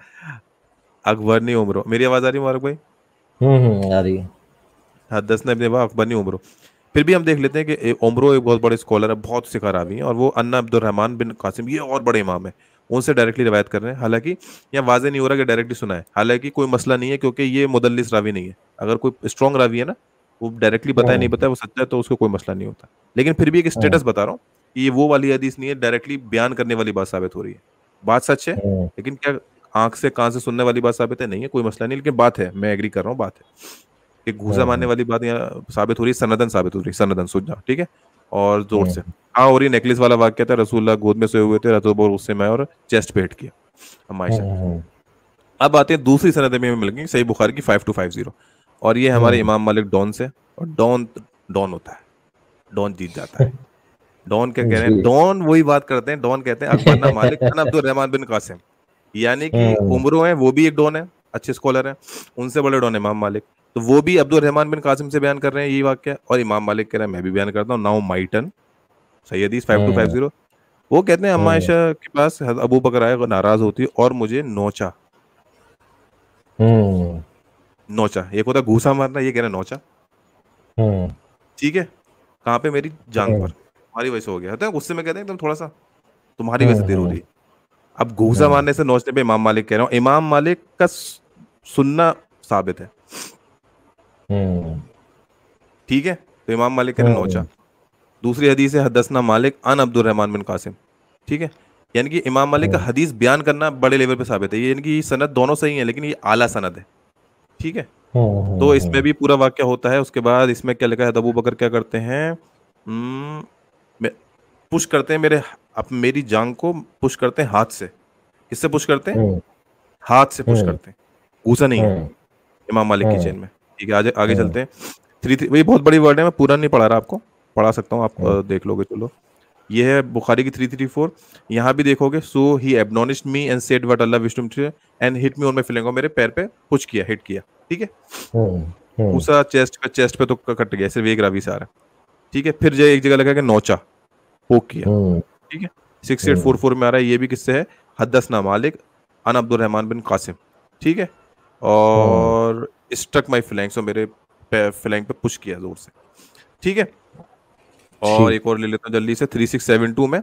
अकबर नहीं उमरो मेरी आवाज आ रही मुबारक भाई हम्म, हम्म आ रही है हाँ ने अपने अकबर नहीं उमरो फिर भी हम देख लेते हैं कि उमरो एक बहुत बड़े स्कॉलर है बहुत सिखा रावी हैं और वो अन्ना अब्दुल रहमान बिन कासिम ये और बड़े इमाम है उनसे डायरेक्टली रवायत कर रहे हैं हालांकि यहाँ वाजे नहीं हो रहा कि डायरेक्टली सुना है हालांकि कोई मसला नहीं है क्योंकि ये मुदलिस रावी नहीं है अगर कोई स्ट्रॉन्ग रावी है ना वो डायरेक्टली बताए हाँ। नहीं बताए वो सच्चा है तो उसको कोई मसला नहीं होता लेकिन फिर भी एक स्टेटस हाँ। बता रहा हूँ कि ये वो वाली हदीस नहीं है डायरेक्टली बयान करने वाली बात साबित हो रही है बात सच है हाँ। लेकिन क्या आंख से कान से सुनने वाली बात साबित है नहीं है कोई मसला नहीं लेकिन बात है मैं एग्री कर रहा हूँ बात है एक घूसा हाँ, हाँ। मारने वाली बात यहाँ साबित हो रही है सनदन साबित हो रही है सनदन सुझना ठीक है और जोर हाँ। से हाँ और ये नेकलेस वाला वाक्य था रसूल गोद में सोए हुए थे रतोबर उससे मैं और चेस्ट पेट किया हमारे अब आते हैं दूसरी सनद में मिल गई सही बुखार की फाइव टू फाइव जीरो और ये हमारे इमाम मालिक डॉन से और डॉन डॉन होता है डॉन जीत जाता है डॉन क्या कह रहे हैं डॉन वही बात करते हैं डॉन कहते हैं अकबर ना मालिक खान अब्दुल रहमान बिन कासिम यानी कि हम्म। उमरू है वो भी एक डॉन है अच्छे स्कॉलर है उनसे बड़े डॉन इमाम मालिक तो वो भी अब्दुल रहमान बिन कासिम से बयान कर रहे हैं यही वाक्य और इमाम मालिक कह रहे हैं मैं भी बयान करता हूँ नाउ माई टन सही फाइव टू फाइव हम्म। जीरो वो कहते हैं अम्मा हम्म। के पास अबू बकर आए नाराज होती और मुझे नोचा नोचा एक होता घूसा मारना ये कह रहे नोचा ठीक है कहाँ पे मेरी जान पर तुम्हारी वजह से हो गया गुस्से तो में कहते हैं एकदम थोड़ा सा तुम्हारी वजह से देर हो रही है अब घूसा हाँ। मारने से नोचने पे इमाम मालिक कह रहा हूँ इमाम मालिक का सुनना साबित है हम्म। ठीक है तो इमाम मालिक कह रहे हाँ। नोचा दूसरी हदीस है हदसना मालिक अन अब्दुल रहमान बिन कासिम ठीक है यानी कि इमाम मालिक का हाँ। हदीस बयान करना बड़े लेवल पे साबित है यानी कि सनद दोनों सही है लेकिन ये आला सनद है ठीक है तो इसमें भी पूरा वाक्य होता है उसके बाद इसमें क्या लिखा है अबू बकर क्या करते हैं पुश करते हैं मेरे आप मेरी जांग को पुश करते हैं हाथ से किससे पुश करते हैं हाँ। हाथ से पुश हाँ। करते हैं घूसा नहीं है हाँ। इमाम मालिक की चेन में ठीक है आगे आगे चलते हैं थ्री थ्री वही बहुत बड़ी वर्ड है मैं पूरा नहीं पढ़ा रहा आपको पढ़ा सकता हूँ आप देख लोगे चलो ये है बुखारी की थ्री थ्री फोर यहाँ भी देखोगे so he admonished me and said what अल्लाह विष्णु एंड हिट मी और मैं फिलेंगे मेरे पैर पे पुश किया हिट किया ठीक है दूसरा चेस्ट का चेस्ट पे तो कट गया सिर्फ एक रावी है ठीक है फिर जो एक जगह लगा के नोचा पोक किया ठीक है सिक्स एट फोर फोर में आ रहा है ये भी किससे है हदसना मालिक अन अब्दुलरहमान बिन कासिम ठीक है और स्ट्रक माई फ्लैंग सो मेरे फ्लैंग पे पुश किया जोर से ठीक है और एक और ले लेता हूँ जल्दी से थ्री सिक्स सेवन टू में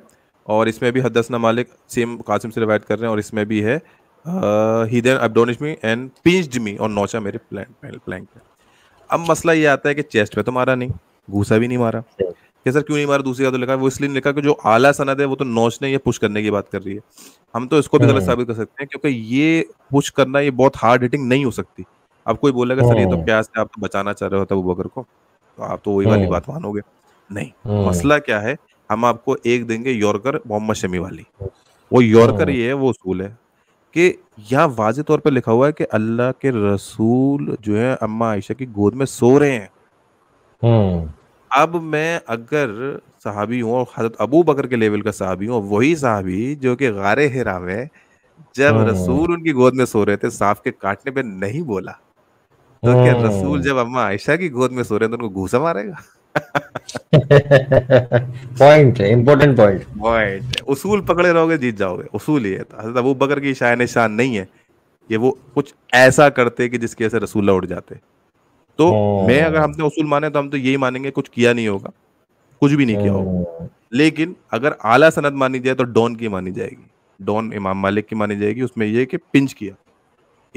और इसमें भी हदसना मालिक सेम कासिम से रिवाइट कर रहे हैं और इसमें भी है he then admonished me and pinched me और नौचा मेरे प्लैंक प्लैंक पे अब मसला ये आता है कि चेस्ट पे तो मारा नहीं घूसा भी नहीं मारा कि सर क्यों नहीं मारा दूसरी बात तो लिखा वो इसलिए लिखा कि जो आला सनद है वो तो नौच ने पुश करने की बात कर रही है हम तो इसको भी गलत हाँ। साबित कर सकते हैं क्योंकि ये पुश करना ये बहुत हार्ड हिटिंग नहीं हो सकती अब कोई बोलेगा सर ये तो हाँ। प्यास आप तो बचाना चाह रहे हो तब बकर को तो आप तो वही वाली हाँ। बात मानोगे नहीं मसला क्या है हम आपको एक देंगे यॉर्कर मोहम्मद शमी वाली अच्छा। वो यॉर्कर ये है वो उसूल है कि यहाँ वाज तौर पर लिखा हुआ है कि अल्लाह के रसूल जो है अम्मा आयशा की गोद में सो रहे हैं अब मैं अगर साहबी हूँ और हजरत अबू बकर के लेवल का साहबी हूँ वही साहबी जो कि गारे हिरा में जब रसूल उनकी गोद में सो रहे थे सांप के काटने पे नहीं बोला तो क्या रसूल जब अम्मा आयशा की गोद में सो रहे थे तो उनको घूसा मारेगा पॉइंट इंपॉर्टेंट पॉइंट पॉइंट उसूल पकड़े रहोगे जीत जाओगे उसूल ये था हजरत अबू बकर की शायन शान नहीं है ये वो कुछ ऐसा करते कि जिसकी वजह से रसूल उड़ जाते तो मैं अगर हमने उसूल माने तो हम तो यही मानेंगे कुछ किया नहीं होगा कुछ भी नहीं किया होगा लेकिन अगर आला सनद मानी जाए तो डॉन की मानी जाएगी डॉन इमाम मालिक की मानी जाएगी उसमें यह कि पिंच किया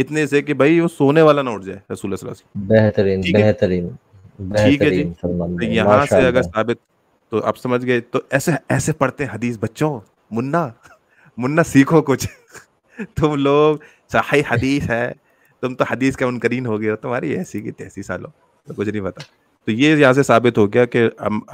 इतने से कि भाई वो सोने वाला ना उठ जाए रसूल बेहतरीन बेहतरीन ठीक है जी तो यहाँ से अगर साबित तो आप समझ गए तो ऐसे ऐसे पढ़ते हैं हदीस बच्चों मुन्ना मुन्ना सीखो कुछ तुम लोग सही हदीस है तुम तो हदीस के उनकरीन हो गए हो तुम्हारी ऐसी की तैसी सालों तो कुछ नहीं पता तो ये यहाँ से साबित हो गया कि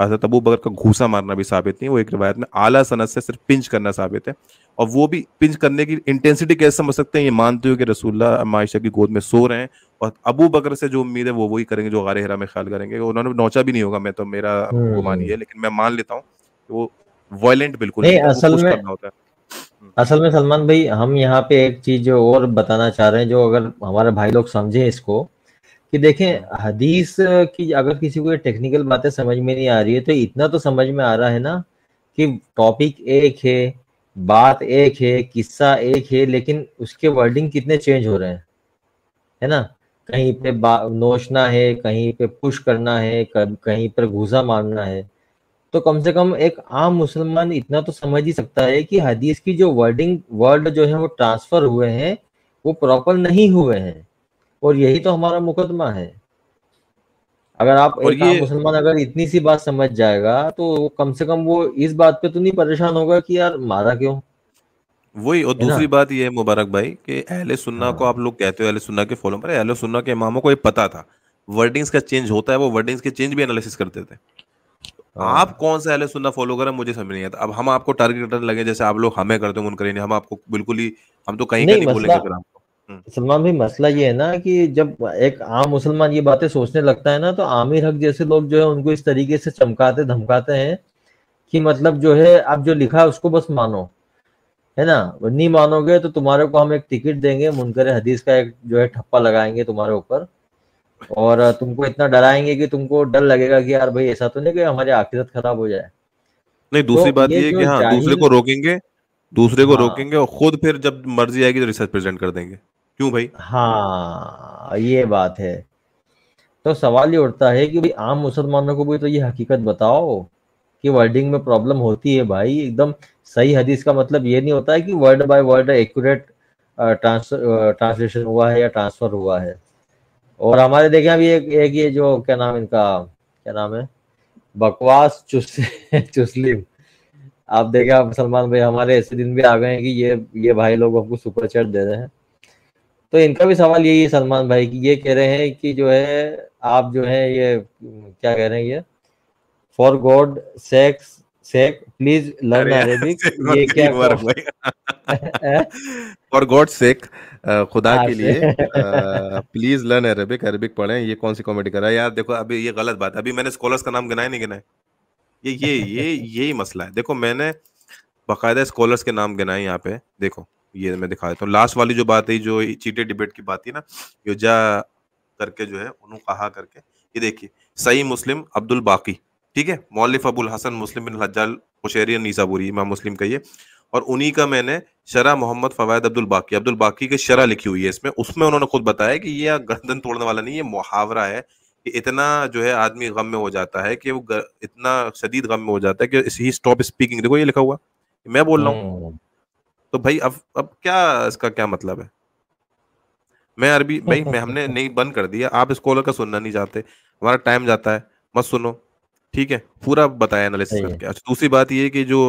हजरत अबू बकर का घूसा मारना भी साबित नहीं वो एक रिवायत में आला सनत से सिर्फ पिंच करना साबित है और वो भी पिंच करने की इंटेंसिटी कैसे समझ सकते हैं ये मानते हो कि रसूल्ला मायशा की गोद में सो रहे हैं और अबू बकर से जो उम्मीद है वो वही करेंगे जो गारे हरा में ख्याल करेंगे उन्होंने नोचा भी नहीं होगा मैं तो मेरा गुमान ही है लेकिन मैं मान लेता हूँ वो वायलेंट बिल्कुल नहीं, असल में होता है असल में सलमान भाई हम यहाँ पे एक चीज और बताना चाह रहे हैं जो अगर हमारे भाई लोग समझे इसको कि देखें हदीस की अगर किसी को ये टेक्निकल बातें समझ में नहीं आ रही है तो इतना तो समझ में आ रहा है ना कि टॉपिक एक है बात एक है किस्सा एक है लेकिन उसके वर्डिंग कितने चेंज हो रहे हैं है ना कहीं पे नोचना है कहीं पे पुश करना है कहीं पर घूसा मारना है तो कम से कम एक आम मुसलमान इतना तो समझ ही सकता है कि हदीस की जो वर्डिंग वर्ड जो है वो ट्रांसफर हुए हैं वो प्रॉपर नहीं हुए हैं और यही तो हमारा मुकदमा है अगर आप एक ये... मुसलमान अगर इतनी सी बात समझ जाएगा तो कम से कम वो इस बात पे तो नहीं परेशान होगा कि यार मारा क्यों वही और दूसरी बात यह है मुबारक भाई कि अहले सुन्ना हाँ। को आप लोग कहते हो अहले सुन्ना के फॉलोअर अहले सुन्ना के इमामों को ये पता था वर्डिंग्स का चेंज होता है वो वर्डिंग्स के चेंज भी एनालिसिस करते थे हाँ। आप कौन सा अहले सुन्ना फॉलो करें मुझे समझ नहीं आता अब हम आपको टारगेट लगे जैसे आप लोग हमें करते हो मुनकर हम आपको बिल्कुल ही हम तो कहीं नहीं बोलेंगे हम्म। सलमान भाई मसला ये है ना कि जब एक आम मुसलमान ये बातें सोचने लगता है ना तो आमिर हक जैसे लोग जो है उनको इस तरीके से चमकाते धमकाते हैं कि मतलब जो है आप जो लिखा है उसको बस मानो है ना नहीं मानोगे तो तुम्हारे को हम एक टिकट देंगे मुनकर हदीस का एक जो है ठप्पा लगाएंगे तुम्हारे ऊपर और तुमको इतना डराएंगे कि तुमको डर लगेगा कि यार भाई ऐसा तो नहीं कि हमारी आखिरत खराब हो जाए नहीं तो दूसरी तो बात ये, ये कि हाँ दूसरे को रोकेंगे दूसरे को हाँ, रोकेंगे और खुद फिर जब मर्जी आएगी तो रिसर्च प्रेजेंट कर देंगे क्यों भाई हाँ ये बात है तो सवाल ये उठता है कि भाई आम मुसलमानों को भी तो ये हकीकत बताओ कि वर्डिंग में प्रॉब्लम होती है भाई एकदम सही हदीस का मतलब ये नहीं होता है कि word by word accurate translation हुआ है या ट्रांसफर हुआ है और हमारे देखे अभी एक एक ये जो क्या नाम इनका क्या नाम है बकवास चुस्लिम आप देखे आप सलमान भाई हमारे ऐसे दिन भी आ गए हैं कि ये ये भाई लोग आपको सुपर चैट दे रहे हैं तो इनका भी सवाल यही है सलमान भाई कि ये कह रहे हैं कि जो है आप जो है ये क्या कह रहे हैं ये for God sakes sake please learn Arabic ये क्या फॉर गॉड सेक खुदा हाँ के लिए प्लीज लर्न अरेबिक अरेबिक पढ़ें ये कौन सी कॉमेडी कर रहा है यार देखो अभी ये गलत बात है अभी मैंने स्कॉलर्स का नाम गिनाए नहीं गिनाए ये ये ये यही मसला है देखो मैंने बाकायदा स्कॉलर्स के नाम गिनाए यहाँ पे देखो ये मैं दिखा देता हूँ लास्ट वाली जो बात है जो चीटे डिबेट की बात थी ना योजा करके जो है उन्हों कहा करके ये देखिए सही मुस्लिम अब्दुल बाकी ठीक है मौलिफ अबुल हसन मुस्लिम बिन हजाल कुशेरियन निसाबुरी इमाम मुस्लिम का ये और उन्हीं का मैंने शरा मोहम्मद फ़वाद अब्दुल बाकी अब्दुल बाकी की शरा लिखी हुई है इसमें उसमें उन्होंने खुद बताया कि यह गर्दन तोड़ने वाला नहीं ये मुहावरा है कि इतना जो है आदमी गम में हो जाता है कि वो इतना शदीद गम में हो जाता है कि ही स्टॉप स्पीकिंग देखो ये लिखा हुआ मैं बोल रहा हूँ हम्म। तो भाई अब अब क्या इसका क्या मतलब है मैं अरबी भाई मैं हमने नहीं बंद कर दिया आप स्कॉलर का सुनना नहीं चाहते हमारा टाइम जाता है मत सुनो ठीक है पूरा बताया एनालिसिस करके अच्छा दूसरी बात ये कि जो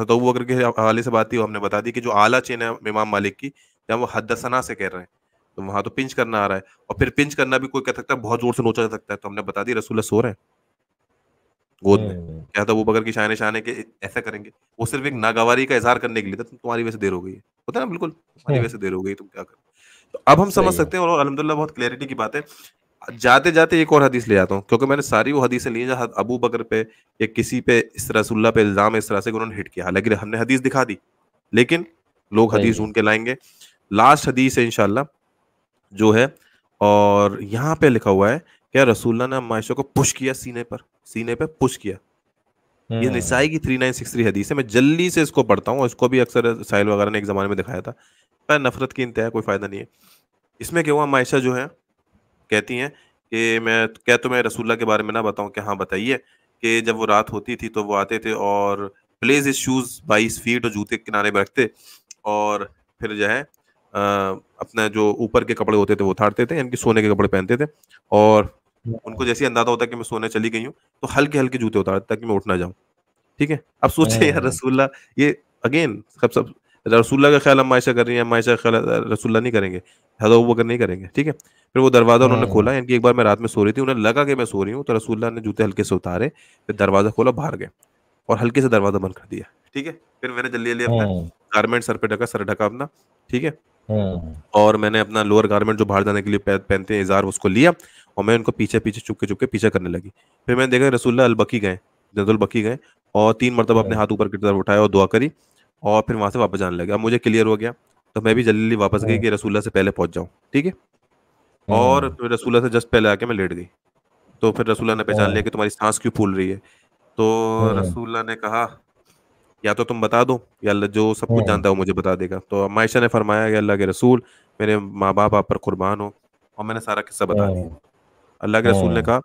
हतबू अगर के हवाले से बात थी हमने बता दी कि जो आला चेन है इमाम मालिक की जहाँ वो हदसना से कह रहे हैं तो वहां तो पिंच करना आ रहा है और फिर पिंच करना भी कोई कह सकता है बहुत जोर से नोचा जा सकता है तो हमने बता दी रसूल सो रहे हैं गोद में हम्म। क्या था वो बगर की शाने शाने के ऐसा करेंगे वो सिर्फ एक नागवारी का इजहार करने के लिए था तो तुम्हारी वैसे देर हो गई है होता है ना बिल्कुल तुम्हारी हम्म। वैसे देर हो गई तुम क्या कर तो अब हम समझ सकते हैं और अलहमदुल्ला बहुत क्लैरिटी की बात है जाते जाते एक और हदीस ले जाता हूँ क्योंकि मैंने सारी वो हदीसें ली जहाँ अबू बकर पे या किसी पे इस तरह रसुल्ला पे इल्ज़ाम इस तरह से उन्होंने हिट किया लेकिन हमने हदीस दिखा दी लेकिन लोग हदीस ढूंढ के लाएंगे लास्ट हदीस है इनशाला जो है और यहाँ पे लिखा हुआ है क्या रसुल्ला ने मायशा को पुश किया सीने पर सीने पर पुश किया ये हम्म। निसाई की 3963 हदीस है मैं जल्दी से इसको पढ़ता हूँ इसको भी अक्सर साहिल वगैरह ने एक ज़माने में दिखाया था पर नफरत की इंतहा कोई फ़ायदा नहीं है इसमें क्या हुआ मायशा जो है कहती हैं कि मैं क्या तुम्हें तो रसूल्ला के बारे में ना बताऊं कि हाँ बताइए कि जब वो रात होती थी तो वो आते थे और प्लेज इस शूज़ बाईस फीट और जूते किनारे में रखते और फिर जो है अपना जो ऊपर के कपड़े होते थे वो उतारते थे यानी कि सोने के कपड़े पहनते थे और उनको जैसे अंदाजा होता कि मैं सोने चली गई हूँ तो हल्के हल्के जूते उतारते ताकि मैं उठ ना जाऊँ ठीक है अब सोचे यार हाँ। रसूल्ला ये अगेन सब सब रसुल्ला का ख्याल मायशा कर रही है मायशा का ख्याल रसुल्ला नहीं करेंगे हजर बकर नहीं करेंगे ठीक है फिर वो दरवाज़ा उन्होंने हाँ। खोला यानी कि एक बार मैं रात में सो रही थी उन्हें लगा कि मैं सो रही हूँ तो रसुल्ला ने जूते हल्के से उतारे फिर दरवाज़ा खोला बाहर गए और हल्के से दरवाज़ा बंद कर दिया ठीक है फिर मैंने जल्दी जल्दी अपना गारमेंट हाँ। सर पे ढका सर ढका अपना ठीक है हाँ। और मैंने अपना लोअर गारमेंट जो बाहर जाने के लिए पहनते हैं इजार उसको लिया और मैं उनको पीछे पीछे चुपके चुपके पीछे करने लगी फिर मैंने देखा रसुल्ला अलबकी गए जदुलबकी गए और तीन मरतब अपने हाथ ऊपर की तरफ उठाया और दुआ करी और फिर वहाँ से वापस जाने लगे अब मुझे क्लियर हो गया तो मैं भी जल्दी वापस गई हाँ। कि रसूल्ला से पहले पहुँच जाऊँ ठीक है और हाँ। फिर रसूल्ला से जस्ट पहले आके मैं लेट गई तो फिर रसूल्ला ने पहचान हाँ। लिया कि तुम्हारी सांस क्यों फूल रही है तो रसूल्ला ने कहा या तो तुम बता दो या अल्लाह जो सब कुछ जानता हो मुझे बता देगा तो मायशा ने फरमाया कि अल्लाह के रसूल मेरे माँ बाप आप पर कुर्बान हो और मैंने सारा किस्सा बता दिया अल्लाह के रसूल ने कहा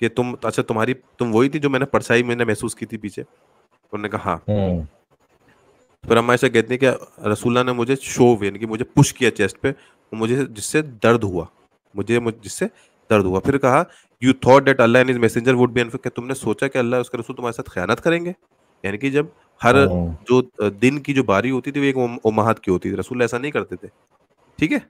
कि तुम अच्छा तुम्हारी तुम वही थी जो मैंने परछाई मैंने महसूस की थी पीछे तो उन्होंने कहा हाँ तो अम्मा ऐसा कहती है कि रसूल्ला ने मुझे शो वे कि मुझे पुश किया चेस्ट पे मुझे जिससे दर्द हुआ मुझे जिससे दर्द हुआ फिर कहा you thought that Allah and his messenger would be क्या तुमने सोचा कि अल्लाह उसके रसूल तुम्हारे साथ खयानत करेंगे यानी कि जब हर हाँ। जो दिन की जो बारी होती थी वो एक उमाहत की होती थी रसूल ऐसा नहीं करते थे ठीक है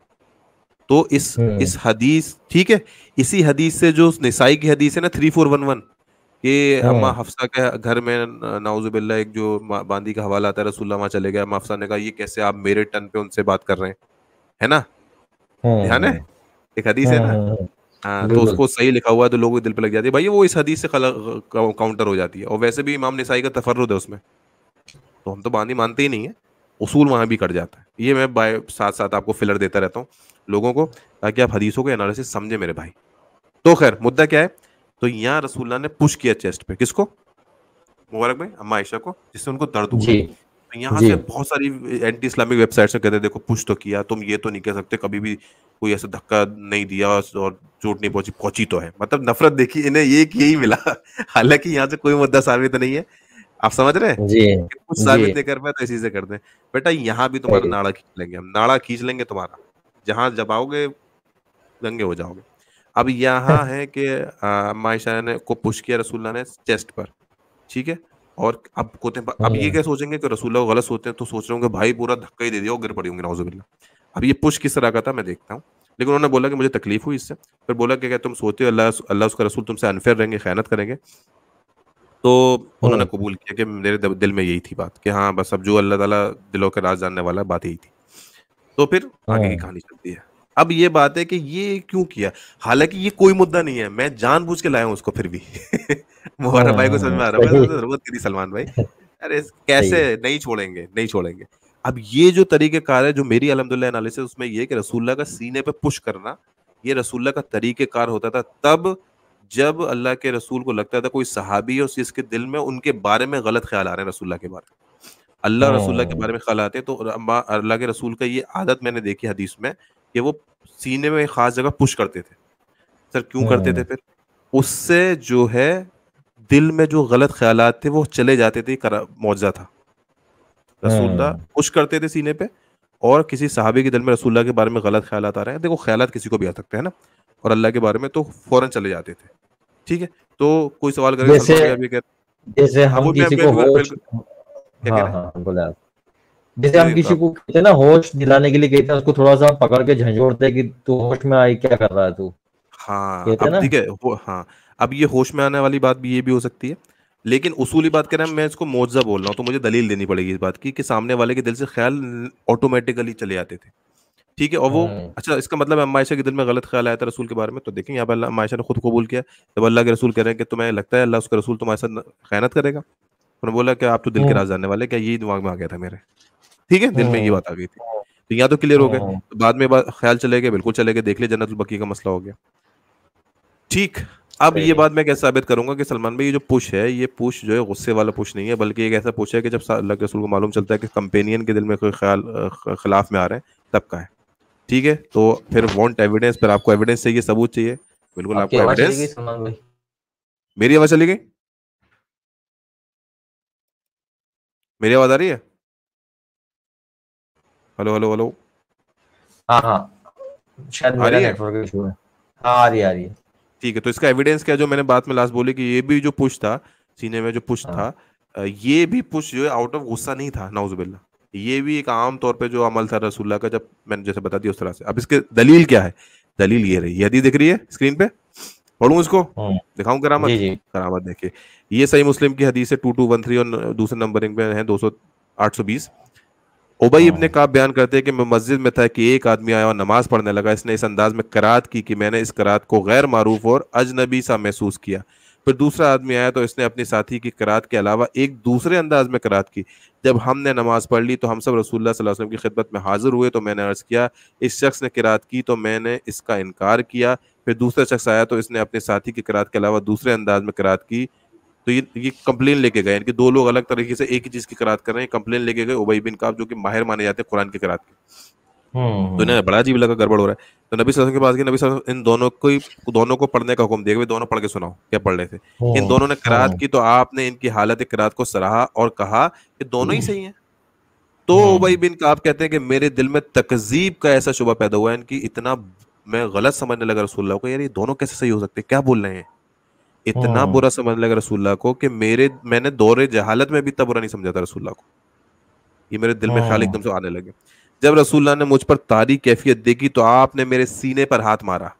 तो इस हाँ। इस हदीस ठीक है इसी हदीस से जो निसाई की हदीस है ना थ्री फोर वन वन कि अम्मा हाँ। हफ्सा के घर में नाउजुबिल्ला एक जो बांदी का हवाला आता है रसूल वहां चले गए अम्मा हफ्सा ने कहा ये कैसे आप मेरे टन पे उनसे बात कर रहे हैं है ना हाँ, ध्यान है हाँ। एक हदीस है ना हाँ तो उसको सही लिखा हुआ है तो लोगों के दिल पे लग जाती है भाई वो इस हदीस से काउंटर हो जाती है और वैसे भी इमाम निसाई का तफरुद है उसमें तो हम तो बांदी मानते ही नहीं है उसूल वहां भी कट जाता है ये मैं बाय साथ साथ आपको फिलर देता रहता हूँ लोगों को ताकि आप हदीसों के एनालिसिस समझे मेरे भाई तो खैर मुद्दा क्या है तो यहाँ रसूल्ला ने पुश किया चेस्ट पे किसको मुबारक में अम्मा आयशा को जिससे उनको दर्द हुआ तो यहाँ से बहुत सारी एंटी इस्लामिक वेबसाइट से कहते देखो पुश तो किया तुम ये तो नहीं कह सकते कभी भी कोई ऐसा धक्का नहीं दिया और चोट नहीं पहुंची पहुंची तो है मतलब नफरत देखी इन्हें ये यही मिला हालांकि यहाँ से कोई मुद्दा साबित नहीं है आप समझ रहे हैं कुछ साबित नहीं कर पाए तो इसी से कर दे बेटा यहाँ भी तुम्हारा नाड़ा खींच लेंगे हम नाड़ा खींच लेंगे तुम्हारा जहां जब आओगे दंगे हो जाओगे अब यहाँ है कि माइशा ने को पुश किया रसूल्ला ने चेस्ट पर ठीक है और अब कोते अब ये हाँ। क्या सोचेंगे कि रसूल को गलत सोते हैं तो सोच रहे होंगे भाई पूरा धक्का ही दे दिया और गिर पड़ी होंगे नाउजुबिल्ला अब ये पुश किस तरह का था मैं देखता हूँ लेकिन उन्होंने बोला कि मुझे तकलीफ हुई इससे फिर बोला कि क्या तुम सोते हो अल्लाह अल्लाह उसका रसूल तुमसे अनफेयर रहेंगे खयानत करेंगे तो उन्होंने हाँ। कबूल किया कि मेरे दिल में यही थी बात कि हाँ बस अब जो अल्लाह ताला दिलों के राज जानने वाला बात यही थी तो फिर आगे की हाँ। कहानी चलती है अब ये बात है कि ये क्यों किया हालांकि ये कोई मुद्दा नहीं है मैं जान बुझ के लाया हूँ उसको फिर भी मोहरा भाई को समझ में आ रहा है जरूरत करी सलमान भाई अरे कैसे नहीं छोड़ेंगे नहीं छोड़ेंगे अब ये जो तरीके कार है जो मेरी अलहमदुल्ला एनालिसिस उसमें ये कि रसूल्ला का सीने पे पुश करना ये रसूल्ला का तरीके कार होता था तब जब अल्लाह के रसूल को लगता था कोई सहाबी है जिसके दिल में उनके बारे में गलत ख्याल आ रहे हैं रसुल्ला के बारे में अल्लाह रसुल्ला के हाँ। बारे में ख्याल आते हैं तो अल्लाह के रसूल का ये आदत मैंने देखी हदीस में कि वो सीने में खास जगह पुश करते थे सर क्यों करते थे हम्म। फिर उससे जो है दिल में जो गलत ख्याल थे वो चले जाते थे मुआवजा था रसूल्ला पुश हम्म। करते थे सीने पे और किसी साहबी के दिल में रसूल्ला के बारे में गलत ख्याल आ रहे हैं देखो ख्याल किसी को भी आ सकते हैं ना और अल्लाह के बारे में तो फौरन चले जाते थे ठीक है तो कोई सवाल करेगा जैसे, जैसे हम किसी को होश हाँ, हाँ, जैसे हम किसी को कहते ना होश दिलाने के लिए कहते हैं उसको थोड़ा सा पकड़ के झंझोड़ते कि तू होश में आई क्या कर रहा है तू हाँ अब ठीक है हाँ अब ये होश में आने वाली बात भी ये भी हो सकती है लेकिन उसूली बात करें मैं इसको मोजा बोल रहा हूँ तो मुझे दलील देनी पड़ेगी इस बात की कि सामने वाले के दिल से ख्याल ऑटोमेटिकली चले आते थे ठीक है और वो हम्म। अच्छा इसका मतलब है के दिल में गलत ख्याल आया था रसूल के बारे में तो देखें यहाँ पर अल्लाह ने खुद कबूल किया जब अल्लाह के रसूल कह रहे हैं कि तुम्हें लगता है अल्लाह उसका रसूल तुम्हारे साथ खैनत करेगा उन्होंने बोला कि आप तो दिल के हम्म। राज जानने वाले क्या यही दिमाग में आ गया था मेरे ठीक है दिल में ये हम्म। बात आ गई थी तो यहाँ तो क्लियर हो गए हम्म। तो बाद में ख्याल चले गए बिल्कुल चले गए देख लिया जन्नत बकी का मसला हो गया ठीक अब ये बात मैं कैसे साबित करूंगा कि सलमान भाई ये जो पुश है ये पुश जो है गुस्से वाला पुश नहीं है बल्कि एक ऐसा पुश है कि जब अल्लाह के रसूल को मालूम चलता है कि कंपेनियन के दिल में कोई ख्याल खिलाफ में आ रहे हैं तब का है ठीक है तो फिर वांट एविडेंस पर आपको एविडेंस चाहिए सबूत चाहिए बिल्कुल आपको एविडेंस मेरी आवाज चली गई मेरी आवाज आ रही है हेलो हेलो हेलो हाँ हाँ शायद मेरा नेटवर्क इशू है हाँ आ रही आ रही है ठीक है तो इसका एविडेंस क्या जो मैंने बात में लास्ट बोली कि ये भी जो पुश था सीने में जो पुश हाँ. था ये भी पुश जो है आउट ऑफ गुस्सा नहीं था नाउजबिल्ला ये भी एक आम तौर पे जो अमल था रसूल्ला का जब मैंने जैसे बता दिया उस तरह से अब इसके दलील क्या है दलील ये रही यदि दिख रही है स्क्रीन पे पढ़ू इसको हाँ। दिखाऊं करामत जी जी। करामत देखिए ये सही मुस्लिम की हदीस है टू टू वन थ्री और दूसरे नंबरिंग पे है दो सौ आठ सौ बीस उबई इबन हाँ। का बयान करते हैं कि मैं मस्जिद में था कि एक आदमी आया और नमाज पढ़ने लगा इसने इस अंदाज में करात की कि मैंने इस करात को गैर मरूफ़ और अजनबी सा महसूस किया फिर दूसरा आदमी आया तो इसने अपने साथी की करात के अलावा एक दूसरे अंदाज में करात की जब हमने नमाज पढ़ ली तो हम सब रसूलुल्लाह सल्लल्लाहु अलैहि वसल्लम की खिदमत में हाजिर हुए तो मैंने अर्ज़ किया इस शख्स ने किरात की तो मैंने इसका इनकार किया फिर दूसरा शख्स आया तो इसने अपने साथी की करात के अलावा दूसरे अंदाज में करात की तो ये ये कंप्लेन लेके गए इनके दो लोग अलग तरीके से एक ही चीज की करात कर रहे हैं कंप्लेन लेके गए उबई बिन काब जो कि माहिर माने जाते हैं कुरान की करात के हम्म। तो इन्हें बड़ा अजीब लगा गड़बड़ हो रहा है तो नबी सल्लल्लाहु अलैहि वसल्लम के पास गए नबी सल्लल्लाहु इन दोनों को दोनों को पढ़ने का हुक्म दिया गया दोनों पढ़ के सुनाओ क्या पढ़ रहे थे इन दोनों ने करात हाँ। की तो आपने इनकी हालत करात को सराहा और कहा कि दोनों ही हम्म। सही है तो हम्म। उबई बिन आप कहते हैं कि मेरे दिल में तकजीब का ऐसा शुबा पैदा हुआ है इनकी इतना मैं गलत समझने लगा रसूल को यार ये दोनों कैसे सही हो सकते क्या बोल रहे हैं इतना हाँ। बुरा समझ लगा रसूल्ला को कि मेरे मैंने दौरे जहालत में भी इतना बुरा नहीं समझा था रसूल्ला को ये मेरे दिल में ख्याल हाँ। एकदम से आने लगे जब रसूल्ला ने मुझ पर तारी कैफियत देखी तो आपने मेरे सीने पर हाथ मारा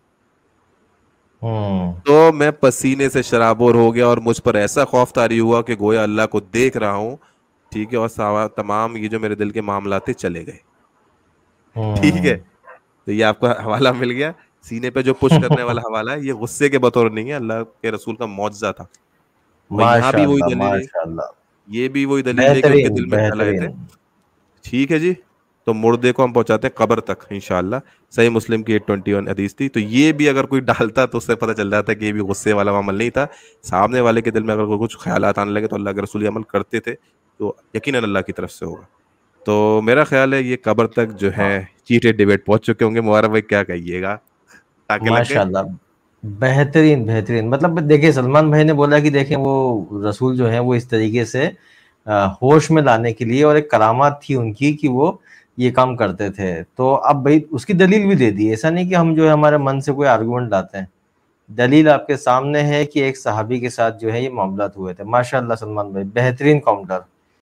हाँ। तो मैं पसीने से शराबोर हो गया और मुझ पर ऐसा खौफ तारी हुआ कि गोया अल्लाह को देख रहा हूँ ठीक है और तमाम ये जो मेरे दिल के मामला थे चले गए ठीक है तो ये आपका हवाला मिल गया सीने पे जो पुश करने वाला हवाला है ये गुस्से के बतौर नहीं है अल्लाह के रसूल का मुआवजा था यहाँ भी वही दलील है ये भी वही दलील है कि दिल में थे ठीक है जी तो मुर्दे को हम पहुंचाते हैं कब्र तक इनशाला सही मुस्लिम की एट ट्वेंटी वन हदीस थी तो ये भी अगर कोई डालता तो उससे पता चल जाता कि ये भी गुस्से वाला अमल नहीं था सामने वाले के दिल में अगर कुछ ख्याल आने लगे तो अल्लाह के रसूल अमल करते थे तो यकीन अल्लाह की तरफ से होगा तो मेरा ख्याल है ये कब्र तक जो है चीटेड डिबेट पहुंच चुके होंगे मुबारक भाई क्या कहिएगा माशाल्लाह बेहतरीन बेहतरीन मतलब देखिए सलमान भाई ने बोला कि देखें वो रसूल जो है वो इस तरीके से होश में लाने के लिए और एक करामात थी उनकी कि वो ये काम करते थे तो अब भाई उसकी दलील भी दे दी ऐसा नहीं कि हम जो है हमारे मन से कोई आर्गूमेंट लाते हैं दलील आपके सामने है कि एक सहाबी के साथ जो है ये मामला हुए थे माशाल्लाह सलमान भाई बेहतरीन काउंटर